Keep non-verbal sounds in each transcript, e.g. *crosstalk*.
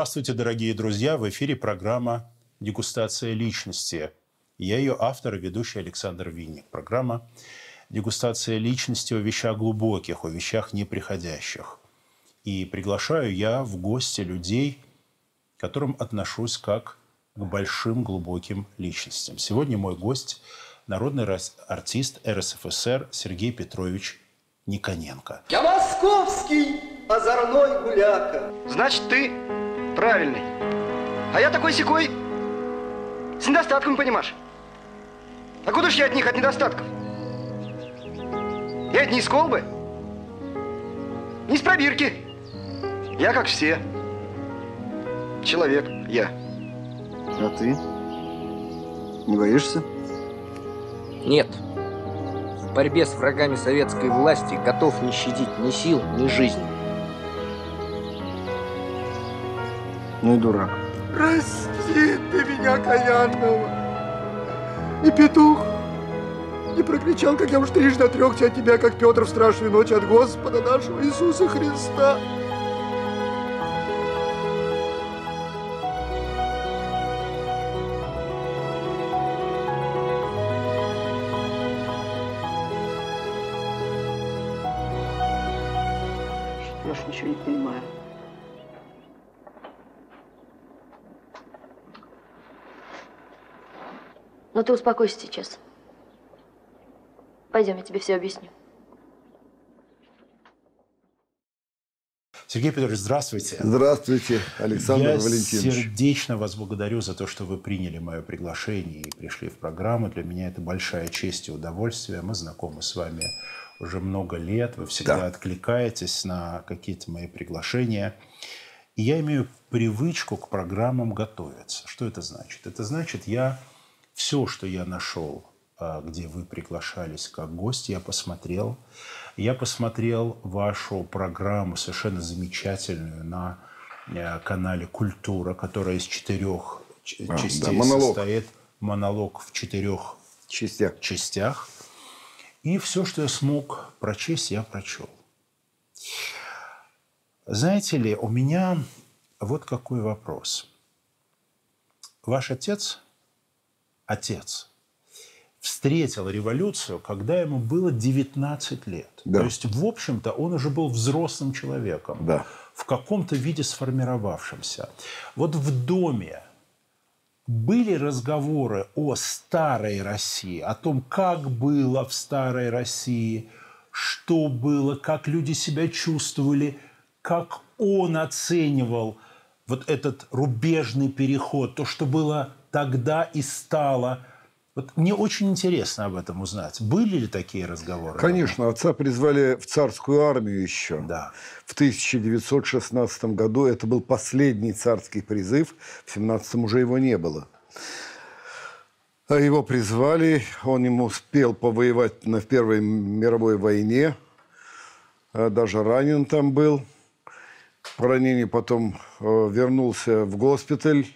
Здравствуйте, дорогие друзья! В эфире программа «Дегустация личности». Я ее автор и ведущий Александр Винник. Программа «Дегустация личности» о вещах глубоких, о вещах неприходящих. И приглашаю я в гости людей, к которым отношусь как к большим глубоким личностям. Сегодня мой гость – народный артист РСФСР Сергей Петрович Никоненко. Я московский озорной гуляка. Значит, ты правильный. А я такой секой. С недостатком, понимаешь? А куда ж я от них, от недостатков? Я это не из колбы, не из пробирки. Я как все. Человек я. А ты? Не боишься? Нет. В борьбе с врагами советской власти готов не щадить ни сил, ни жизни. Ну и дурак. Прости ты меня, каянного. И петух не прокричал, как я уж трижды отрекся от тебя, как Петр в страшную ночь от Господа нашего Иисуса Христа. Но ты успокойся сейчас. Пойдем, я тебе все объясню. Сергей Петрович, здравствуйте. Здравствуйте, Александр я Валентинович. Я сердечно вас благодарю за то, что вы приняли мое приглашение и пришли в программу. Для меня это большая честь и удовольствие. Мы знакомы с вами уже много лет. Вы всегда да. откликаетесь на какие-то мои приглашения. И я имею привычку к программам готовиться. Что это значит? Это значит, я все, что я нашел, а, где вы приглашались как гость, я посмотрел. Я посмотрел вашу программу совершенно замечательную на э, канале «Культура», которая из четырех а, частей да, монолог. состоит. Монолог в четырех частях. частях. И все, что я смог прочесть, я прочел. Знаете ли, у меня вот какой вопрос. Ваш отец – отец встретил революцию, когда ему было 19 лет. Да. То есть, в общем-то, он уже был взрослым человеком, да. в каком-то виде сформировавшимся. Вот в доме были разговоры о старой России, о том, как было в старой России, что было, как люди себя чувствовали, как он оценивал вот этот рубежный переход, то, что было тогда и стало. Вот мне очень интересно об этом узнать. Были ли такие разговоры? Конечно, отца призвали в царскую армию еще. Да. В 1916 году это был последний царский призыв, в 17 уже его не было. А его призвали, он ему успел повоевать на Первой мировой войне, а даже ранен там был. По ранению потом э, вернулся в госпиталь,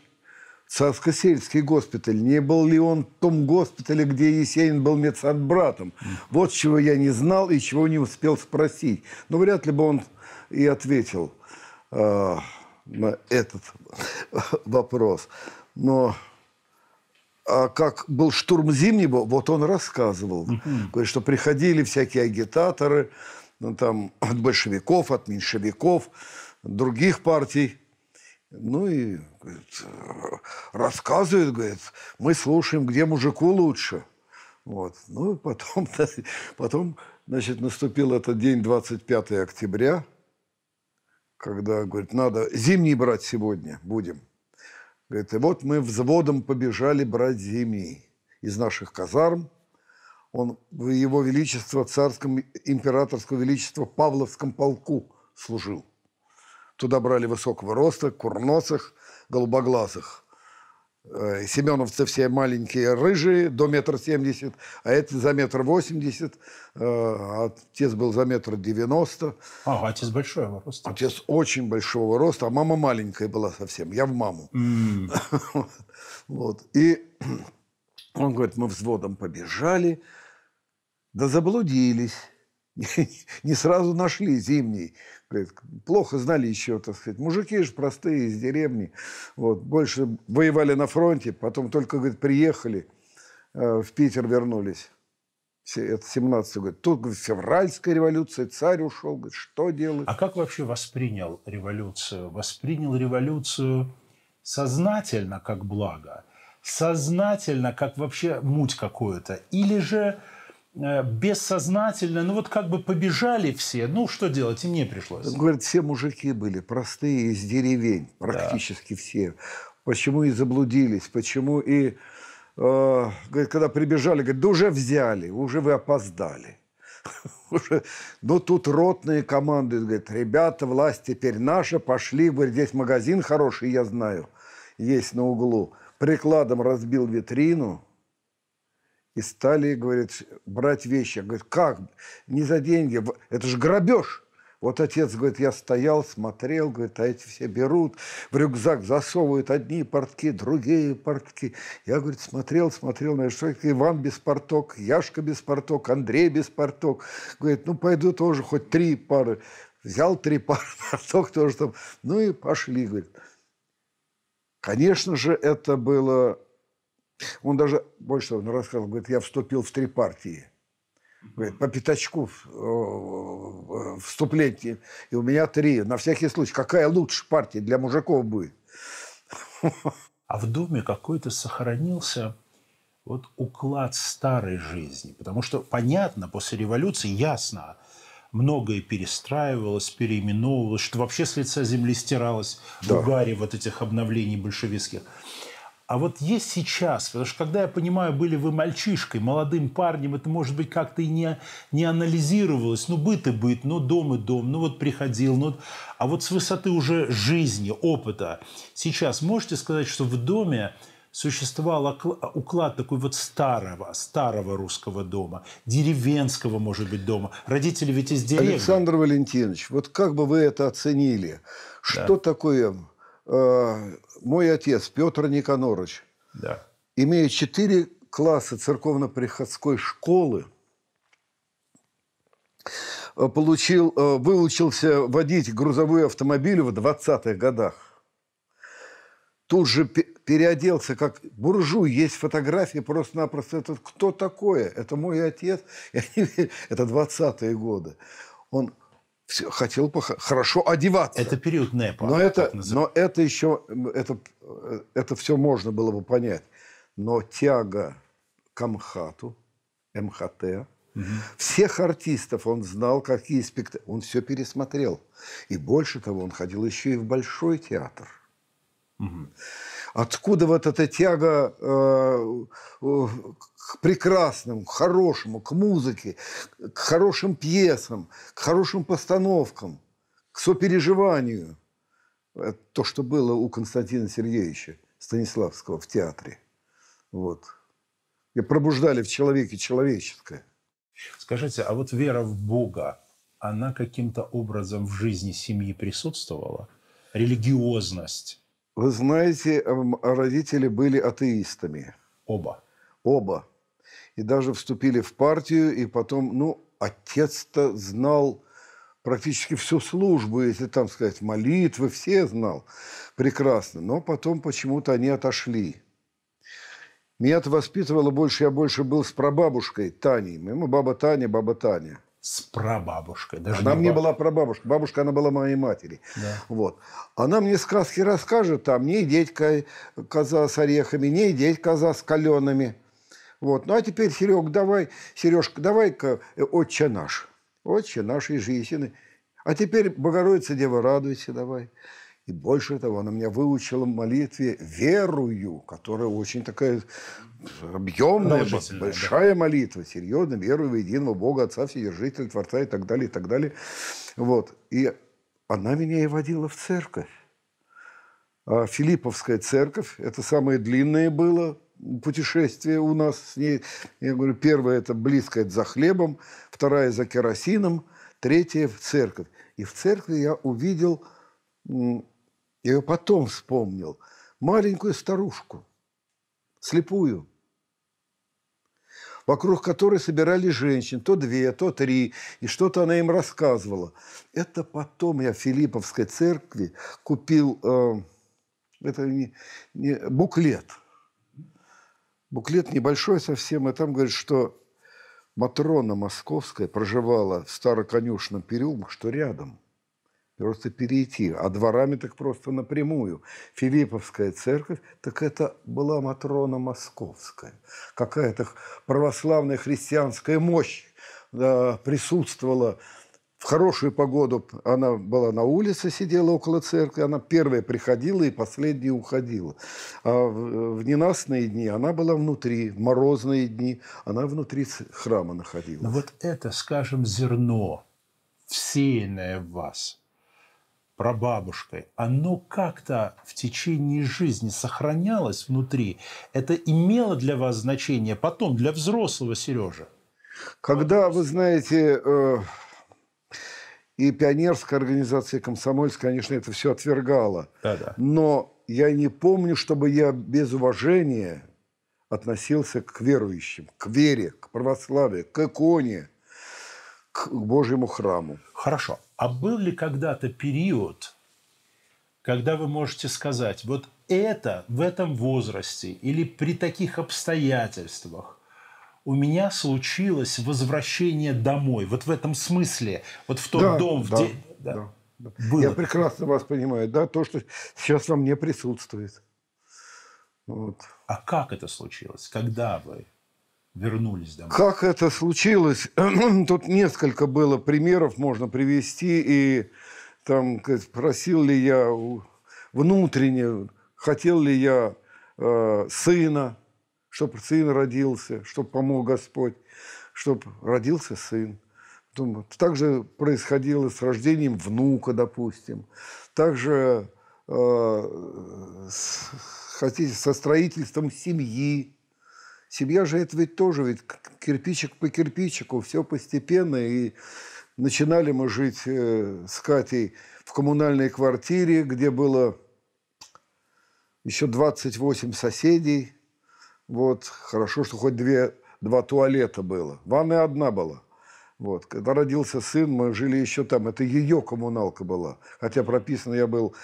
Царско-сельский госпиталь, не был ли он в том госпитале, где Есенин был медсанбратом. Вот чего я не знал и чего не успел спросить. Но вряд ли бы он и ответил э, на этот *laughs* вопрос. Но а как был штурм Зимнего, вот он рассказывал, говорит, что приходили всякие агитаторы, ну, там, от большевиков, от меньшевиков, других партий – ну и говорит, рассказывает, говорит, мы слушаем, где мужику лучше. Вот. Ну и потом, *laughs* потом, значит, наступил этот день 25 октября, когда, говорит, надо зимний брать сегодня, будем. Говорит, и вот мы взводом побежали брать зимний из наших казарм. Он в его величество, царском, Императорском величества Павловском полку служил – Туда брали высокого роста, курносых, голубоглазых. Э, семеновцы все маленькие, рыжие, до метра семьдесят, а эти за метр восемьдесят. Э, отец был за метр девяносто. А, отец большого роста. Отец очень большого роста, а мама маленькая была совсем. Я в маму. *laughs* вот. И он говорит, мы взводом побежали, да заблудились. *laughs* не сразу нашли зимний. Говорит, плохо знали еще, так сказать. Мужики же простые из деревни. Вот, больше воевали на фронте, потом только, говорит, приехали, э, в Питер вернулись. Это 17 год. Тут говорит, февральская революция, царь ушел, говорит, что делать? А как вообще воспринял революцию? Воспринял революцию сознательно как благо, сознательно как вообще муть какую-то, или же Э, бессознательно, ну вот как бы побежали все, ну что делать, и мне пришлось. Говорят, все мужики были простые из деревень, практически да. все. Почему и заблудились, почему и, э, говорит, когда прибежали, говорят, да уже взяли, уже вы опоздали. *laughs* Но ну, тут ротные команды, говорят, ребята, власть теперь наша, пошли, говорит, здесь магазин хороший, я знаю, есть на углу. Прикладом разбил витрину, и стали, говорит, брать вещи. Говорит, как? Не за деньги. Это же грабеж. Вот отец, говорит, я стоял, смотрел, говорит, а эти все берут, в рюкзак засовывают одни портки, другие портки. Я, говорит, смотрел, смотрел, на что это Иван без порток, Яшка без порток, Андрей без порток. Говорит, ну, пойду тоже хоть три пары. Взял три *laughs* пары порток тоже там. Ну и пошли, говорит. Конечно же, это было он даже, больше он рассказал, говорит, я вступил в три партии. Говорит, по пятачку э, вступление. И у меня три. На всякий случай. Какая лучше партия для мужиков будет? А в доме какой-то сохранился вот уклад старой жизни. Потому что, понятно, после революции ясно, многое перестраивалось, переименовывалось, что вообще с лица земли стиралось да. в угаре вот этих обновлений большевистских. А вот есть сейчас, потому что когда я понимаю, были вы мальчишкой, молодым парнем, это, может быть, как-то и не, не анализировалось. Ну, быт и быт, ну, дом и дом, ну, вот приходил. Ну, а вот с высоты уже жизни, опыта, сейчас можете сказать, что в доме существовал уклад такой вот старого, старого русского дома, деревенского, может быть, дома. Родители ведь из деревни. Александр Валентинович, вот как бы вы это оценили? Да. Что такое Э, мой отец Петр Никонорович, да. имея четыре класса церковно-приходской школы, э, получил, э, выучился водить грузовые автомобили в 20-х годах. Тут же переоделся как буржуй. Есть фотографии просто-напросто. Это кто такое? Это мой отец. *laughs* Это 20-е годы. Он хотел хорошо одеваться. Это период НЭПа. Но это, но это еще, это, э, это все можно было бы понять. Но тяга к Амхату, МХТ, Угу. Всех артистов он знал, какие спектакли. Он все пересмотрел. И больше того, он ходил еще и в Большой театр. Угу. Откуда вот эта тяга э, к прекрасному, к хорошему, к музыке, к хорошим пьесам, к хорошим постановкам, к сопереживанию. Это то, что было у Константина Сергеевича Станиславского в театре. Вот. И пробуждали в человеке человеческое. Скажите, а вот вера в Бога, она каким-то образом в жизни семьи присутствовала? Религиозность? Вы знаете, родители были атеистами. Оба. Оба и даже вступили в партию, и потом, ну, отец-то знал практически всю службу, если там сказать, молитвы, все знал прекрасно, но потом почему-то они отошли. меня это воспитывало больше, я больше был с прабабушкой Таней. Моя баба Таня, баба Таня. С прабабушкой. Даже она не мне бабушка. была прабабушка. Бабушка, она была моей матери. Да. Вот. Она мне сказки расскажет, там, не едеть коза с орехами, не едеть коза с калеными. Вот. Ну а теперь, Серег, давай, Сережка, давай-ка э, отче наш. Отче наш и жизненный. А теперь, Богородица Дева, радуйся давай. И больше того, она меня выучила молитве верую, которая очень такая объемная, большая да. молитва, серьезно, верую в единого Бога, Отца, Вседержителя, Творца и так далее, и так далее. Вот. И она меня и водила в церковь. А Филипповская церковь, это самое длинное было путешествие у нас с ней. Я говорю, первое – это близко это за хлебом, вторая – за керосином, третье в церковь. И в церкви я увидел, я ее потом вспомнил, маленькую старушку, слепую, вокруг которой собирали женщин, то две, то три, и что-то она им рассказывала. Это потом я в Филипповской церкви купил э, это не, не, буклет – буклет небольшой совсем, и там говорит, что Матрона Московская проживала в Староконюшном переулке, что рядом. Просто перейти. А дворами так просто напрямую. Филипповская церковь, так это была Матрона Московская. Какая-то православная христианская мощь да, э, присутствовала в хорошую погоду она была на улице, сидела около церкви, она первая приходила и последняя уходила. А в, в ненастные дни она была внутри, в морозные дни она внутри храма находилась. Но ну вот это, скажем, зерно, всеянное в вас, прабабушкой, оно как-то в течение жизни сохранялось внутри. Это имело для вас значение потом, для взрослого Сережа Когда, вы знаете, э, и пионерская организация, комсомольская, конечно, это все отвергала. Да-да. Но я не помню, чтобы я без уважения относился к верующим, к вере, к православию, к иконе, к Божьему храму. Хорошо. А был ли когда-то период, когда вы можете сказать, вот это в этом возрасте или при таких обстоятельствах у меня случилось возвращение домой. Вот в этом смысле, вот в тот да, дом, да, где... Да, да. Да. Было. Я прекрасно вас понимаю, да, то, что сейчас во мне присутствует. Вот. А как это случилось? Когда вы вернулись домой? Как это случилось? *clears throat* Тут несколько было примеров, можно привести, и там просил ли я внутренне, хотел ли я э, сына, чтобы сын родился, чтобы помог Господь, чтобы родился сын. Думаю, так же происходило с рождением внука, допустим. Также э, хотите, со строительством семьи. Семья же это ведь тоже, ведь кирпичик по кирпичику, все постепенно. И начинали мы жить э, с Катей в коммунальной квартире, где было еще 28 соседей. Вот, хорошо, что хоть две, два туалета было. Ванная одна была. Вот. Когда родился сын, мы жили еще там. Это ее коммуналка была. Хотя прописан я был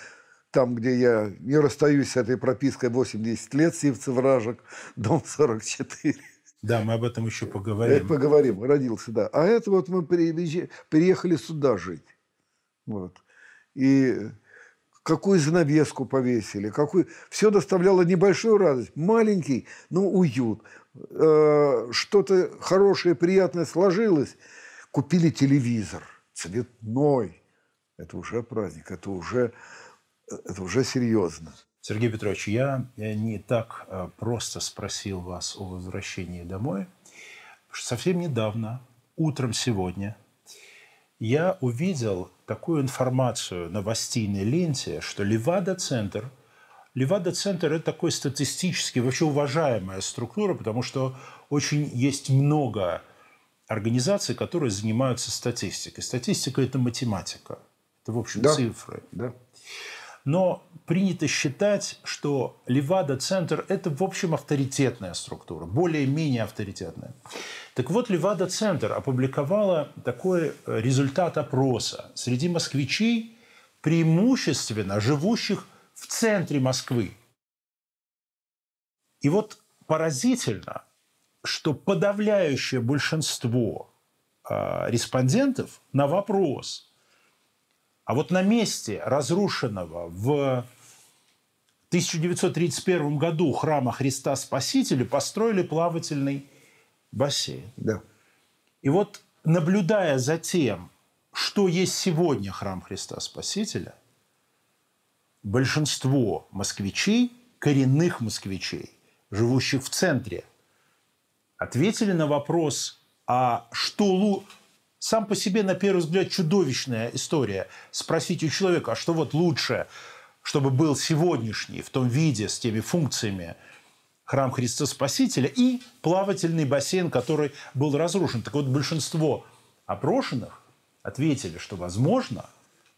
там, где я не расстаюсь с этой пропиской 8-10 лет, Сивцев-Ражек, дом 44. Да, мы об этом еще э, поговорим. Это поговорим, родился, да. А это вот мы переехали сюда жить. Вот. И какую занавеску повесили, какую... Все доставляло небольшую радость, маленький, но уют. Э, что-то хорошее, приятное сложилось. Купили телевизор цветной. Это уже праздник, это уже, это уже серьезно. Сергей Петрович, я не так э, просто спросил вас о возвращении домой. Совсем недавно, утром сегодня, я увидел такую информацию новостейной ленте, что Левада-центр – Левада-центр – это такой статистически вообще уважаемая структура, потому что очень есть много организаций, которые занимаются статистикой. Статистика – это математика. Это, в общем, да. цифры. Да. Но принято считать, что Левада-центр – это, в общем, авторитетная структура, более-менее авторитетная. Так вот, Левада-центр опубликовала такой э, результат опроса среди москвичей, преимущественно живущих в центре Москвы. И вот поразительно, что подавляющее большинство э, респондентов на вопрос, а вот на месте разрушенного в 1931 году храма Христа Спасителя построили плавательный бассейн. Да. И вот наблюдая за тем, что есть сегодня храм Христа Спасителя, большинство москвичей, коренных москвичей, живущих в центре, ответили на вопрос, а что лу... Сам по себе, на первый взгляд, чудовищная история. Спросить у человека, а что вот лучше, чтобы был сегодняшний, в том виде, с теми функциями – храм Христа Спасителя и плавательный бассейн, который был разрушен. Так вот, большинство опрошенных ответили, что, возможно,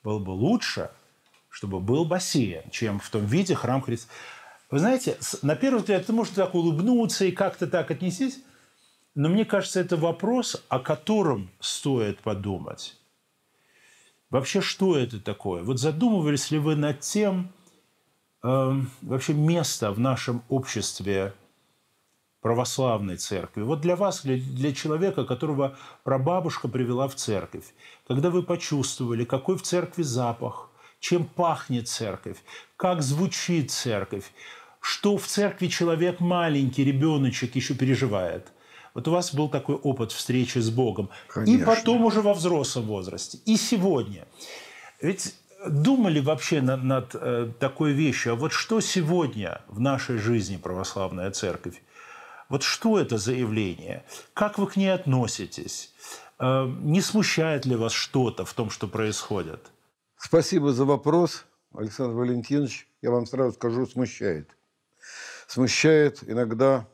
было бы лучше, чтобы был бассейн, чем в том виде храм Христа. Вы знаете, на первый взгляд, ты можешь так улыбнуться и как-то так отнестись, но мне кажется, это вопрос, о котором стоит подумать. Вообще, что это такое? Вот задумывались ли вы над тем, Эм, вообще место в нашем обществе православной церкви. Вот для вас, для, для человека, которого прабабушка привела в церковь, когда вы почувствовали, какой в церкви запах, чем пахнет церковь, как звучит церковь, что в церкви человек маленький, ребеночек еще переживает. Вот у вас был такой опыт встречи с Богом. Конечно. И потом уже во взрослом возрасте. И сегодня. Ведь думали вообще над, над э, такой вещью? А вот что сегодня в нашей жизни православная церковь? Вот что это за явление? Как вы к ней относитесь? Э, не смущает ли вас что-то в том, что происходит? Спасибо за вопрос, Александр Валентинович. Я вам сразу скажу, смущает. Смущает иногда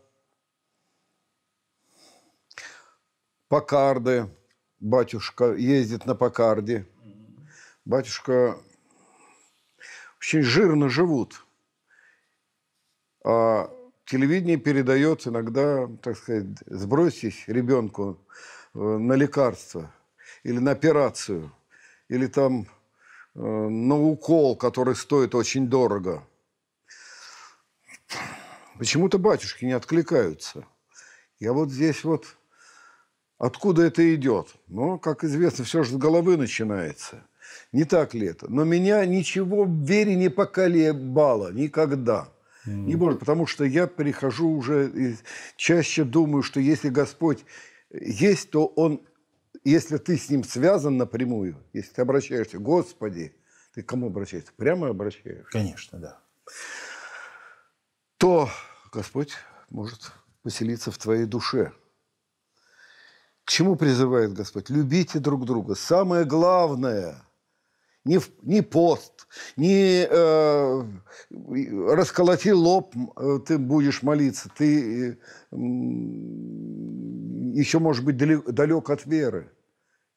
Покарды. Батюшка ездит на Покарде, батюшка, очень жирно живут. А телевидение передает иногда, так сказать, сбросить ребенку э, на лекарство или на операцию, или там э, на укол, который стоит очень дорого. Почему-то батюшки не откликаются. Я вот здесь вот... Откуда это идет? Ну, как известно, все же с головы начинается. Не так ли это? Но меня ничего в вере не поколебало никогда. Не может, потому что я перехожу уже и чаще думаю, что если Господь есть, то Он, если ты с Ним связан напрямую, если ты обращаешься, Господи, ты к кому обращаешься? Прямо обращаешься? Конечно, да. То Господь может поселиться в твоей душе. К чему призывает Господь? Любите друг друга. Самое главное – ни, ни пост, ни э, расколоти лоб, э, ты будешь молиться, ты э, еще, может быть, далек, далек от веры.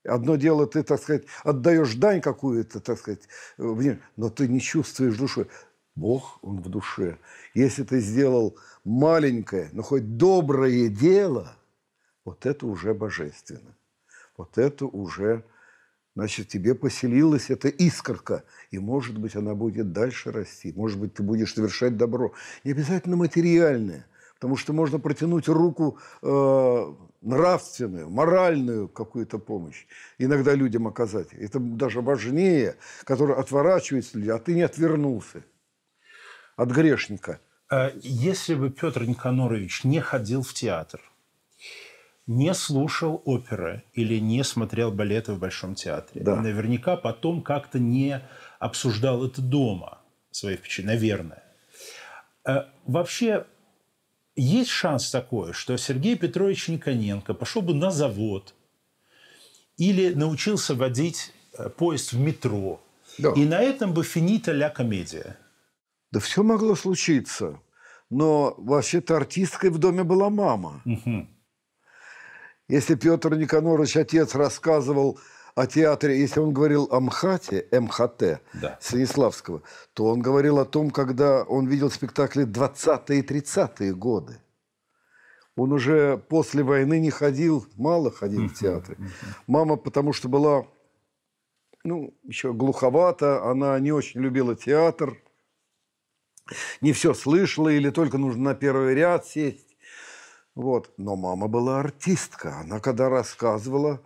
Одно дело, ты, так сказать, отдаешь дань какую-то, так сказать, э, но ты не чувствуешь душой. Бог, Он в душе. Если ты сделал маленькое, но хоть доброе дело, вот это уже божественно. Вот это уже значит, тебе поселилась эта искорка, и, может быть, она будет дальше расти, может быть, ты будешь совершать добро. Не обязательно материальное, потому что можно протянуть руку э, нравственную, моральную какую-то помощь, иногда людям оказать. Это даже важнее, которое отворачивается люди, а ты не отвернулся от грешника. Э, если бы Петр Никонорович не ходил в театр, не слушал оперы или не смотрел балеты в Большом театре. Да. Наверняка потом как-то не обсуждал это дома, свои впечатления, наверное. Э, вообще, есть шанс такой, что Сергей Петрович Никоненко пошел бы на завод или научился водить э, поезд в метро. Да. И на этом бы финита ля комедия. Да все могло случиться. Но вообще-то артисткой в доме была мама. Угу. Если Петр Никонорович, отец, рассказывал о театре, если он говорил о МХАТе, МХТ да. Станиславского, то он говорил о том, когда он видел спектакли 20-е и 30-е годы. Он уже после войны не ходил, мало ходил в театры. Мама, потому что была, ну, еще глуховата, она не очень любила театр, не все слышала или только нужно на первый ряд сесть. Вот. Но мама была артистка. Она когда рассказывала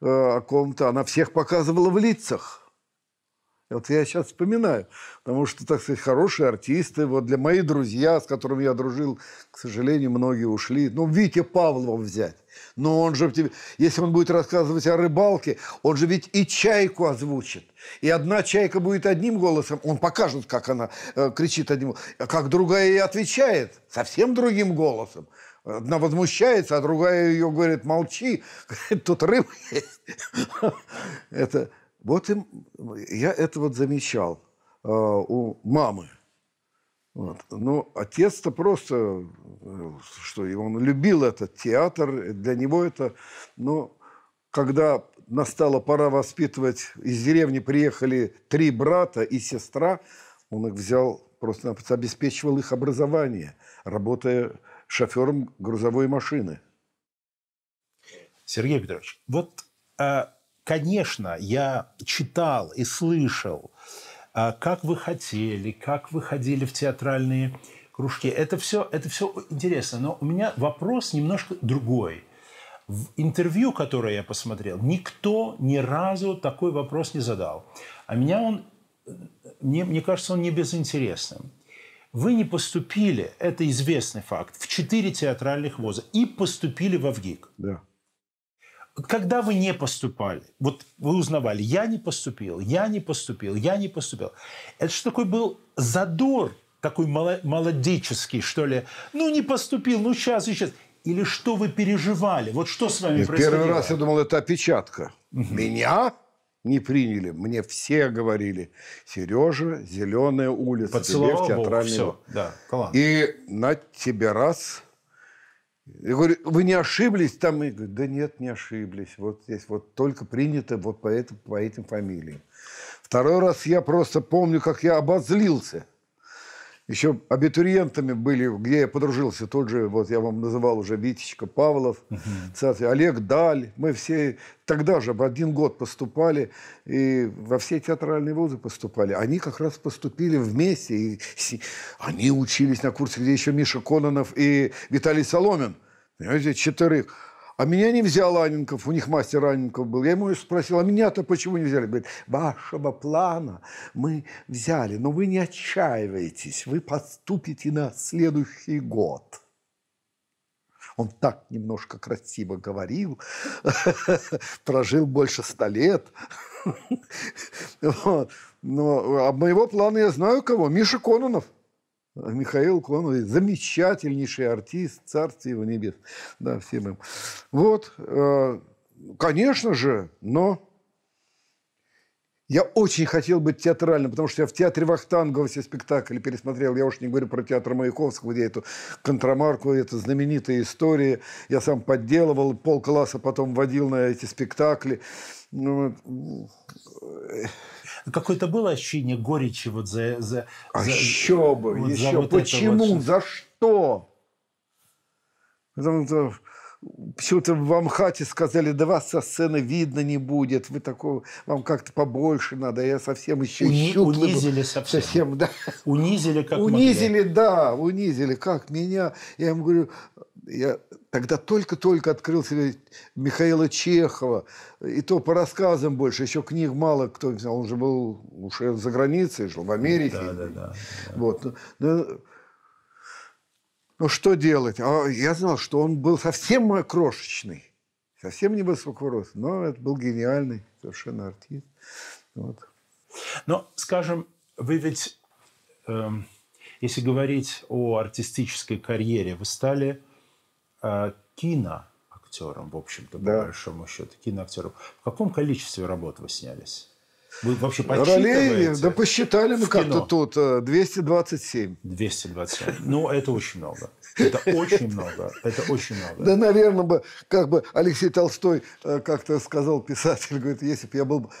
э, о ком-то, она всех показывала в лицах. вот я сейчас вспоминаю, потому что, так сказать, хорошие артисты, вот для моих друзья, с которыми я дружил, к сожалению, многие ушли. Ну, Витя Павлова взять. Но он же тебе, если он будет рассказывать о рыбалке, он же ведь и чайку озвучит. И одна чайка будет одним голосом, он покажет, как она э, кричит одним, а как другая и отвечает совсем другим голосом. Одна возмущается, а другая ее говорит, молчи, *laughs* тут рыба есть. *laughs* Это, вот им, я это вот замечал э, у мамы. Вот. Ну, отец-то просто, что и он любил этот театр, для него это, ну, когда настала пора воспитывать, из деревни приехали три брата и сестра, он их взял, просто обеспечивал их образование, работая шофером грузовой машины. Сергей Петрович, вот, э, конечно, я читал и слышал, э, как вы хотели, как вы ходили в театральные кружки. Это все, это все интересно, но у меня вопрос немножко другой. В интервью, которое я посмотрел, никто ни разу такой вопрос не задал. А меня он, э, мне, мне кажется, он не безинтересным. Вы не поступили, это известный факт, в четыре театральных вуза и поступили в ВГИК. Да. Когда вы не поступали, вот вы узнавали, я не поступил, я не поступил, я не поступил. Это что такой был задор, такой молодеческий, что ли. Ну, не поступил, ну, сейчас, сейчас. Или что вы переживали? Вот что с вами Нет, происходило? Первый раз я думал, это опечатка. Угу. Меня? не приняли. Мне все говорили, Сережа, Зеленая улица, Поцеловал тебе в театральный... Бог, все. Да, класс. И на тебе раз. Я говорю, вы не ошиблись там? И говорю, да нет, не ошиблись. Вот здесь вот только принято вот по, этим, по этим фамилиям. Второй раз я просто помню, как я обозлился – еще абитуриентами были, где я подружился, тот же, вот я вам называл уже Витечка Павлов, угу. Uh-huh. Олег Даль. Мы все тогда же в один год поступали и во все театральные вузы поступали. Они как раз поступили вместе. И они учились на курсе, где еще Миша Кононов и Виталий Соломин. Понимаете, четверых. А меня не взял Анинков, у них мастер Анинков был. Я ему спросил, а меня-то почему не взяли? Говорит, вашего плана мы взяли, но вы не отчаивайтесь, вы поступите на следующий год. Он так немножко красиво говорил, *laughs* прожил больше ста лет. *laughs* Но об а моего плана я знаю кого, Миша Кононов. А Михаил Клонов, замечательнейший артист, царство его небес. Да, всем им. Вот, э, конечно же, но я очень хотел быть театральным, потому что я в театре Вахтангова все спектакли пересмотрел. Я уж не говорю про театр Маяковского, где эту контрамарку, это знаменитые истории. Я сам подделывал, полкласса потом водил на эти спектакли. Ну, какое-то было ощущение горечи вот за... за а за, еще э, бы, вот еще. За вот Почему? Вот... За что? Потому что почему-то в Амхате сказали, да вас со сцены видно не будет, вы такого, вам как-то побольше надо, а я совсем еще Уни, Унизили был. совсем. совсем да. Унизили как Унизили, могли. да, унизили, как меня. Я им говорю, я тогда только-только открыл себе Михаила Чехова, и то по рассказам больше, еще книг мало кто знал, он же был уже за границей, жил в Америке. Да, да, да. Вот. Ну, ну что делать? А я знал, что он был совсем крошечный, совсем невысокого роста, но это был гениальный совершенно артист. Вот. Но, скажем, вы ведь, э, если говорить о артистической карьере, вы стали Э, киноактером, в общем-то, да. по большому счету, киноактером. В каком количестве работ вы снялись? Вы вообще Ролей, да посчитали мы ну, как-то тут, 227. Э, 227. Ну, это очень много. Это очень много. Это очень много. Да, наверное, бы, как бы Алексей Толстой э, как-то сказал писатель, говорит, если бы я был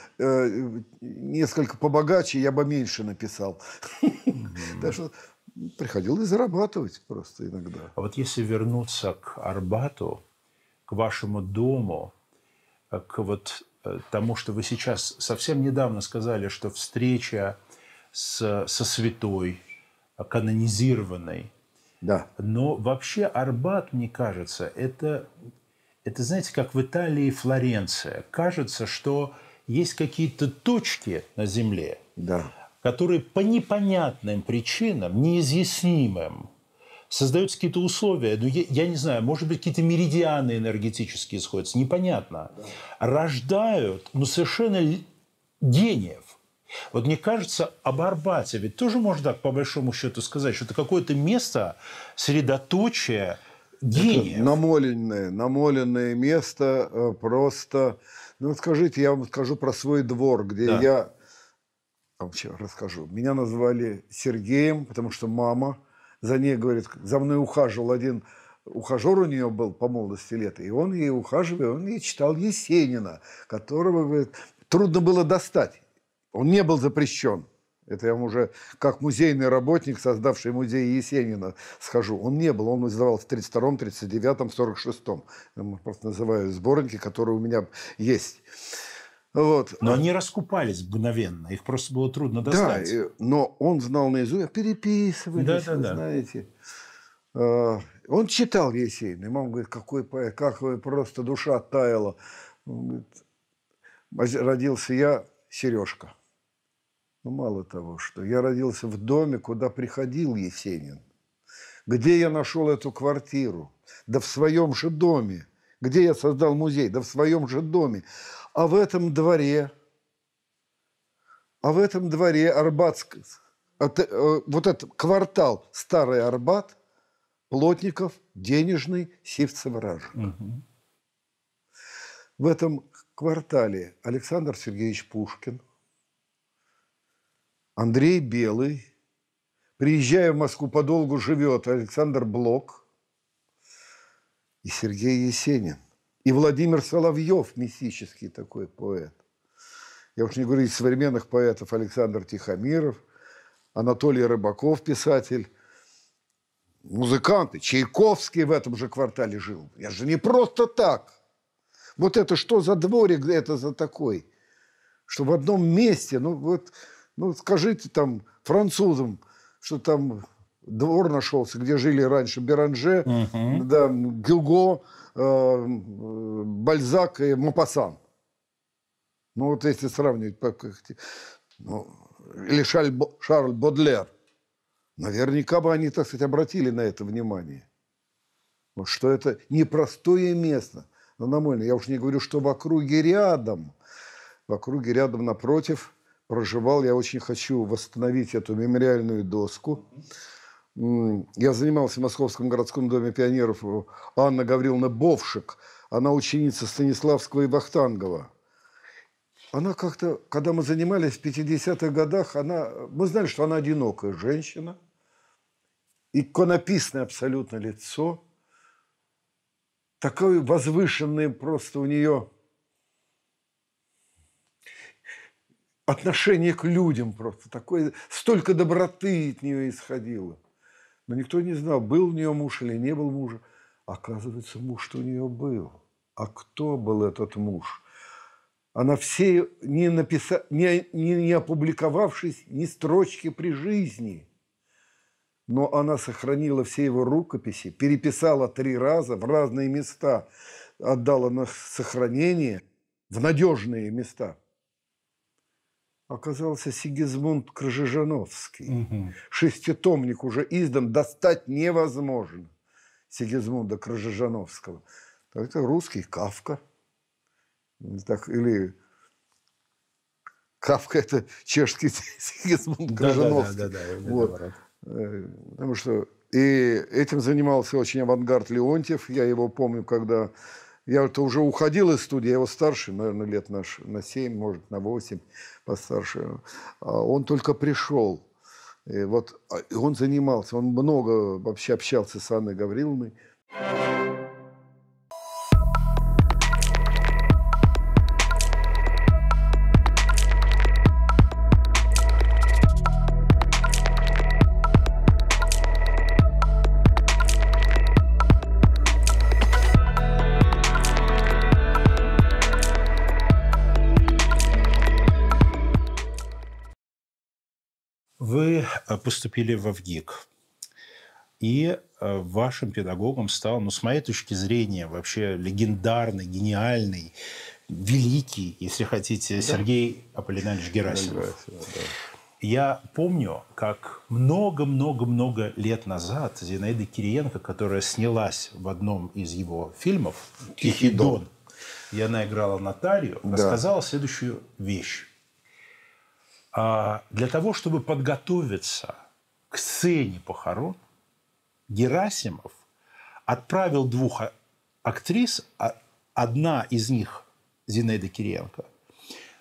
несколько побогаче, я бы меньше написал. Так что приходилось зарабатывать просто иногда. А вот если вернуться к Арбату, к вашему дому, к вот э, тому, что вы сейчас совсем недавно сказали, что встреча с, со святой, э, канонизированной. Да. Но вообще Арбат, мне кажется, это, это, знаете, как в Италии Флоренция. Кажется, что есть какие-то точки на земле, да которые по непонятным причинам, неизъяснимым, создаются какие-то условия, ну, я, я не знаю, может быть, какие-то меридианы энергетические сходятся, непонятно, рождают ну, совершенно гениев. Вот мне кажется, об Арбате ведь тоже можно так по большому счету сказать, что это какое-то место, средоточие гениев. Это намоленное, намоленное место э, просто... Ну, скажите, я вам скажу про свой двор, где да. я вам расскажу. Меня назвали Сергеем, потому что мама за ней, говорит, за мной ухаживал один ухажер у нее был по молодости лет, и он ей ухаживал, он ей читал Есенина, которого, говорит, трудно было достать. Он не был запрещен. Это я уже как музейный работник, создавший музей Есенина, схожу. Он не был, он издавал в 32-м, 39-м, 46-м. Я просто называю сборники, которые у меня есть. Вот. Но они раскупались мгновенно, их просто было трудно достать. Да, но он знал наизусть, «А, переписывались, да, да, вы да. знаете. А, он читал Есенина, мама говорит, какой поэт, как вы, просто душа таяла. Он говорит, родился я, Сережка. Ну, мало того, что я родился в доме, куда приходил Есенин. Где я нашел эту квартиру? Да в своем же доме. Где я создал музей? Да в своем же доме. А в этом дворе, а в этом дворе Арбатск, э, вот этот квартал Старый Арбат, Плотников, Денежный, сивцево Угу. В этом квартале Александр Сергеевич Пушкин, Андрей Белый, приезжая в Москву, подолгу живет Александр Блок и Сергей Есенин. И Владимир Соловьев, мистический такой поэт. Я уж не говорю из современных поэтов Александр Тихомиров, Анатолий Рыбаков, писатель, музыканты. Чайковский в этом же квартале жил. Я же не просто так. Вот это что за дворик, это за такой? Что в одном месте, ну вот, ну скажите там французам, что там двор нашелся, где жили раньше Беранже, угу. да, Гюго, э, Бальзак и Мопассан. Ну, вот если сравнивать, ну, или Шарль, Шарль Бодлер, наверняка бы они, так сказать, обратили на это внимание. Вот что это непростое место. Но ну, намольно, я уж не говорю, что в округе рядом, в округе рядом напротив проживал, я очень хочу восстановить эту мемориальную доску я занимался в Московском городском доме пионеров э, Анна Гавриловна Бовшик. Она ученица Станиславского и Бахтангова. Она как-то, когда мы занимались в 50-х годах, она, мы знали, что она одинокая женщина, иконописное абсолютно лицо, такое возвышенное просто у нее отношение к людям просто, такое, столько доброты от нее исходило – но никто не знал, был у нее муж или не был мужа. Оказывается, муж у нее был. А кто был этот муж? Она все, не, написа... не, не, не опубликовавшись ни строчки при жизни, но она сохранила все его рукописи, переписала три раза в разные места, отдала на сохранение в надежные места – оказался Сигизмунд Крыжижановский. Угу. Шеститомник уже издан, достать невозможно Сигизмунда Крыжижановского. Это русский Кавка. Так, или Кавка – это чешский *laughs* Сигизмунд Крыжановский. Да, да, да, да, да, вот. Э, потому что и этим занимался очень авангард Леонтьев. Я его помню, когда я вот уже уходил из студии, я его старше, наверное, лет на, на 7, может, на 8 постарше. А он только пришел. И вот а, он занимался, он много вообще общался с Анной Гавриловной. поступили в ВГИК. И э, вашим педагогом стал, ну, с моей точки зрения, вообще легендарный, гениальный, великий, если хотите, да. Сергей Аполлинарович Герасимов. Герасимов да. Я помню, как много-много-много лет назад Зинаида Кириенко, которая снялась в одном из его фильмов «Тихий, Тихий дон», дон», и она играла Наталью, да. рассказала следующую вещь. А для того, чтобы подготовиться к сцене похорон, Герасимов отправил двух а-, актрис, а, одна из них Зинаида Кириенко,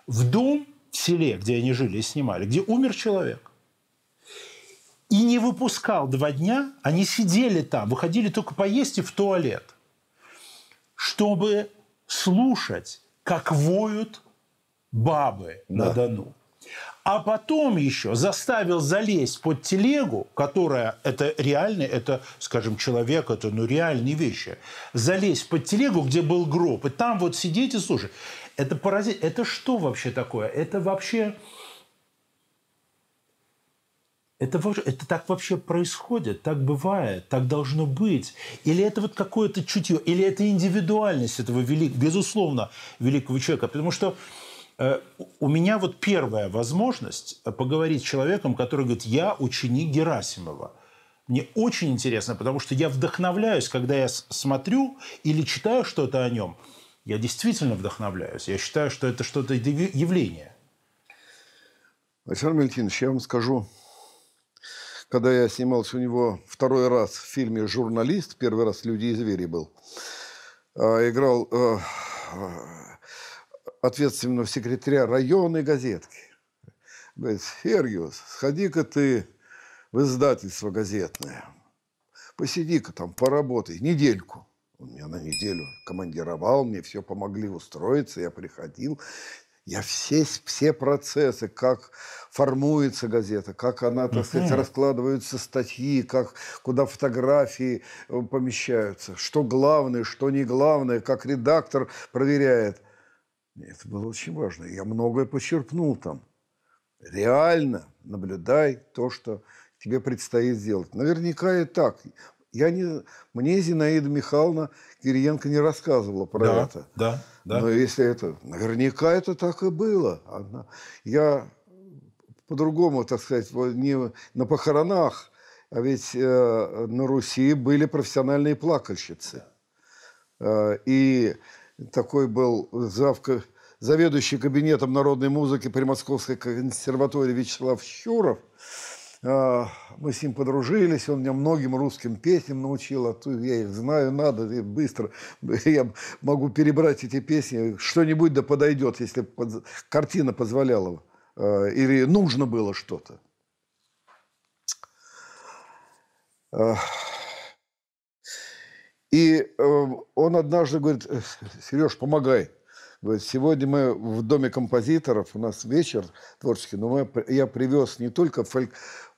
в дом в селе, где они жили и снимали, где умер человек. И не выпускал два дня, они сидели там, выходили только поесть и в туалет, чтобы слушать, как воют бабы на Дону а потом еще заставил залезть под телегу, которая это реально, это, скажем, человек, это ну реальные вещи, залезть под телегу, где был гроб, и там вот сидеть и слушать. Это поразит. Это что вообще такое? Это вообще... Это, это так вообще происходит, так бывает, так должно быть. Или это вот какое-то чутье, или это индивидуальность этого великого, безусловно, великого человека. Потому что Э, у меня вот первая возможность э, поговорить с человеком, который говорит, я ученик Герасимова. Мне очень интересно, потому что я вдохновляюсь, когда я смотрю или читаю что-то о нем. Я действительно вдохновляюсь. Я считаю, что это что-то явление. Александр Валентинович, я вам скажу, когда я снимался у него второй раз в фильме «Журналист», первый раз «Люди и звери» был, а играл э, ответственного секретаря районной газетки. Говорит, Фергиус, сходи-ка ты в издательство газетное, посиди-ка там, поработай, недельку. Он меня на неделю командировал, мне все помогли устроиться, я приходил. Я все, все процессы, как формуется газета, как она, так сказать, раскладываются статьи, как, куда фотографии э, помещаются, что главное, что не главное, как редактор проверяет – это было очень важно. Я многое почерпнул там. Реально наблюдай то, что тебе предстоит сделать. Наверняка и так. Я не, мне Зинаида Михайловна Кириенко не рассказывала про да, это. Да, да. Но если это... Наверняка это так и было. Она, я по-другому, так сказать, не на похоронах, а ведь э, на Руси были профессиональные плакальщицы. Да. Э, и такой был завка, заведующий кабинетом народной музыки при Московской консерватории Вячеслав Щуров. А, мы с ним подружились, он меня многим русским песням научил, а тут я их знаю, надо, и быстро *laughs* я могу перебрать эти песни, что-нибудь да подойдет, если под... картина позволяла а, или нужно было что-то. А, и э, он однажды говорит, Сереж, помогай. сегодня мы в доме композиторов, у нас вечер творческий, но мы, я привез не только фольк...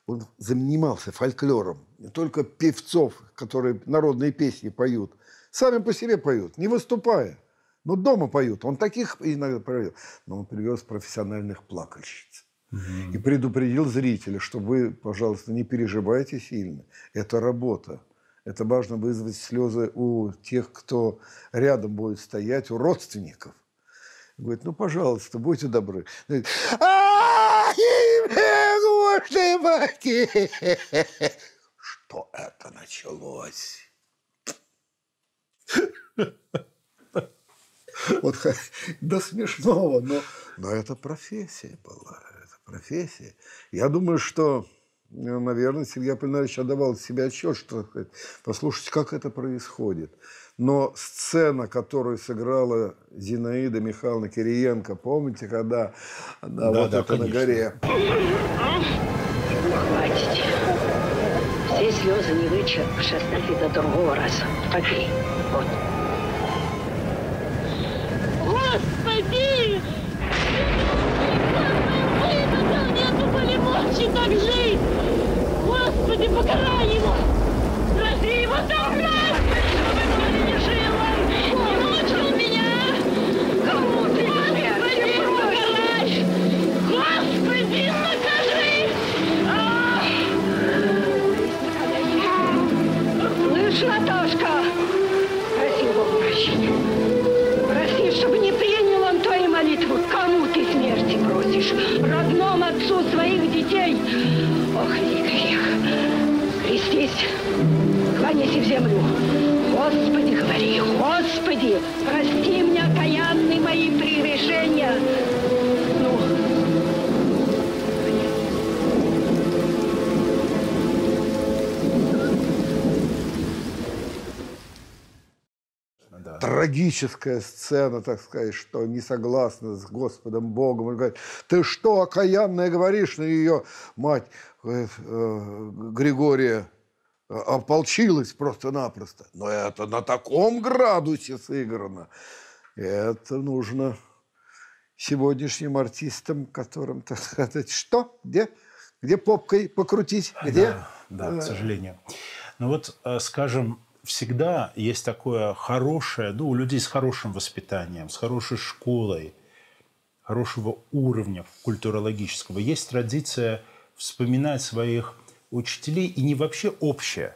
Он занимался фольклором, не только певцов, которые народные песни поют. Сами по себе поют, не выступая. Но дома поют. Он таких иногда провел. Но он привез профессиональных плакальщиц. Угу. И предупредил зрителя, что вы, пожалуйста, не переживайте сильно. Это работа. Это важно вызвать слезы у тех, кто рядом будет стоять, у родственников. Говорит, ну, пожалуйста, будьте добры. Что это началось? Вот до смешного, но... Но это профессия была, это профессия. Я думаю, что ну, наверное, Сергей Аполлинарович отдавал себе отчет, что послушайте, как это происходит. Но сцена, которую сыграла Зинаида Михайловна Кириенко, помните, когда она да, вот да, это на горе? Хватит. Все слезы не вычерпаешь, оставь до другого раза. Попей. Кланяйся. Кланяйся в землю. Господи, говори, Господи, прости мне, окаянные мои прегрешения. Ну. Трагическая сцена, так сказать, что не согласна с Господом Богом. Он говорит, ты что, окаянная, говоришь на ну, ее мать э, э, Григория? А, ополчилось просто-напросто. Но это на таком градусе сыграно. Это нужно сегодняшним артистам, которым, так сказать, что, где, где попкой покрутить, где... Да, да к сожалению. Ну вот, э, скажем, всегда есть такое хорошее, ну, у людей с хорошим воспитанием, с хорошей школой, хорошего уровня культурологического, есть традиция вспоминать своих учителей, и не вообще общее,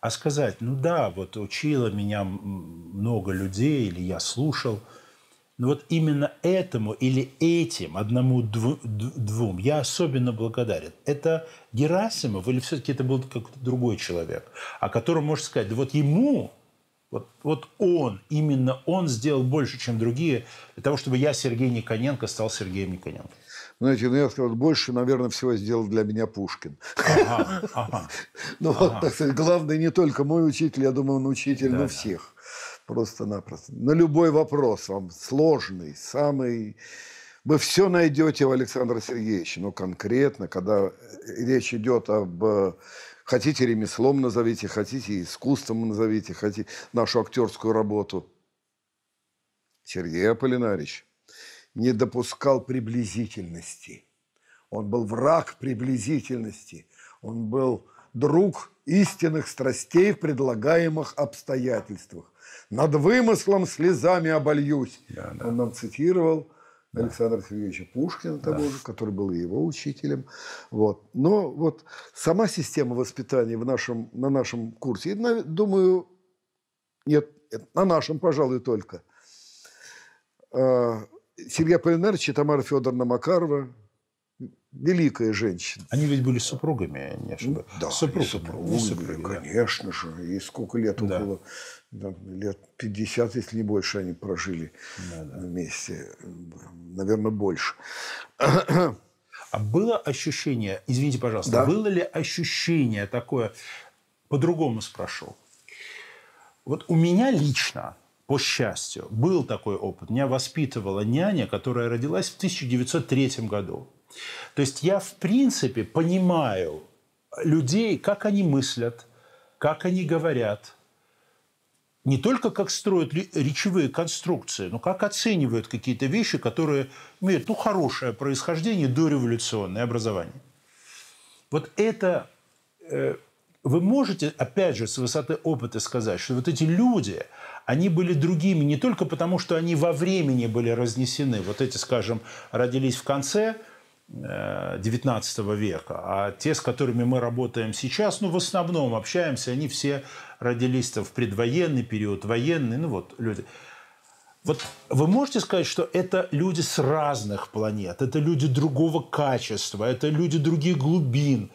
а сказать, ну да, вот учило меня много людей, или я слушал, но вот именно этому или этим, одному, двум, я особенно благодарен. Это Герасимов или все-таки это был какой-то другой человек, о котором можно сказать, да вот ему, вот, вот он, именно он сделал больше, чем другие, для того, чтобы я, Сергей Никоненко, стал Сергеем Никоненко. Знаете, ну я сказал, больше, наверное, всего сделал для меня Пушкин. Ага, *laughs* ну вот, так сказать, главное не только мой учитель, я думаю, он учитель, да, всех. Просто-напросто. На любой вопрос вам, сложный, самый... Вы все найдете у Александра Сергеевича, но конкретно, когда э, речь идет об э, Хотите ремеслом назовите, хотите искусством назовите, хотите нашу актерскую работу. Сергей Аполлинарич, не допускал приблизительности. Он был враг приблизительности. Он был друг истинных страстей в предлагаемых обстоятельствах. Над вымыслом слезами обольюсь. Да, да. Он нам цитировал да. Александра Сергеевича Пушкина, того да. же, который был и его учителем. Вот. Но вот сама система воспитания в нашем, на нашем курсе, я думаю, нет, на нашем, пожалуй, только э, – Сергей Полинарович и Тамара Федоровна Макарова великая женщина. Они ведь были супругами, не ошибаюсь. Да, супруг, супругами, супруги, конечно да. же. И сколько лет да. было? Да, лет 50, если не больше, они прожили да, да. вместе. Наверное, больше. А было ощущение, извините, пожалуйста, да. было ли ощущение такое, по-другому спрошу. Вот у меня лично, по счастью, был такой опыт. Меня воспитывала няня, которая родилась в 1903 году. То есть я, в принципе, понимаю людей, как они мыслят, как они говорят, не только как строят речевые конструкции, но как оценивают какие-то вещи, которые имеют ну, хорошее происхождение, дореволюционное образование. Вот это э, вы можете, опять же, с высоты опыта сказать, что вот эти люди, они были другими не только потому, что они во времени были разнесены. Вот эти, скажем, родились в конце XIX э, века, а те, с которыми мы работаем сейчас, ну, в основном общаемся, они все родились в предвоенный период, военный, ну, вот люди. Вот вы можете сказать, что это люди с разных планет, это люди другого качества, это люди других глубин.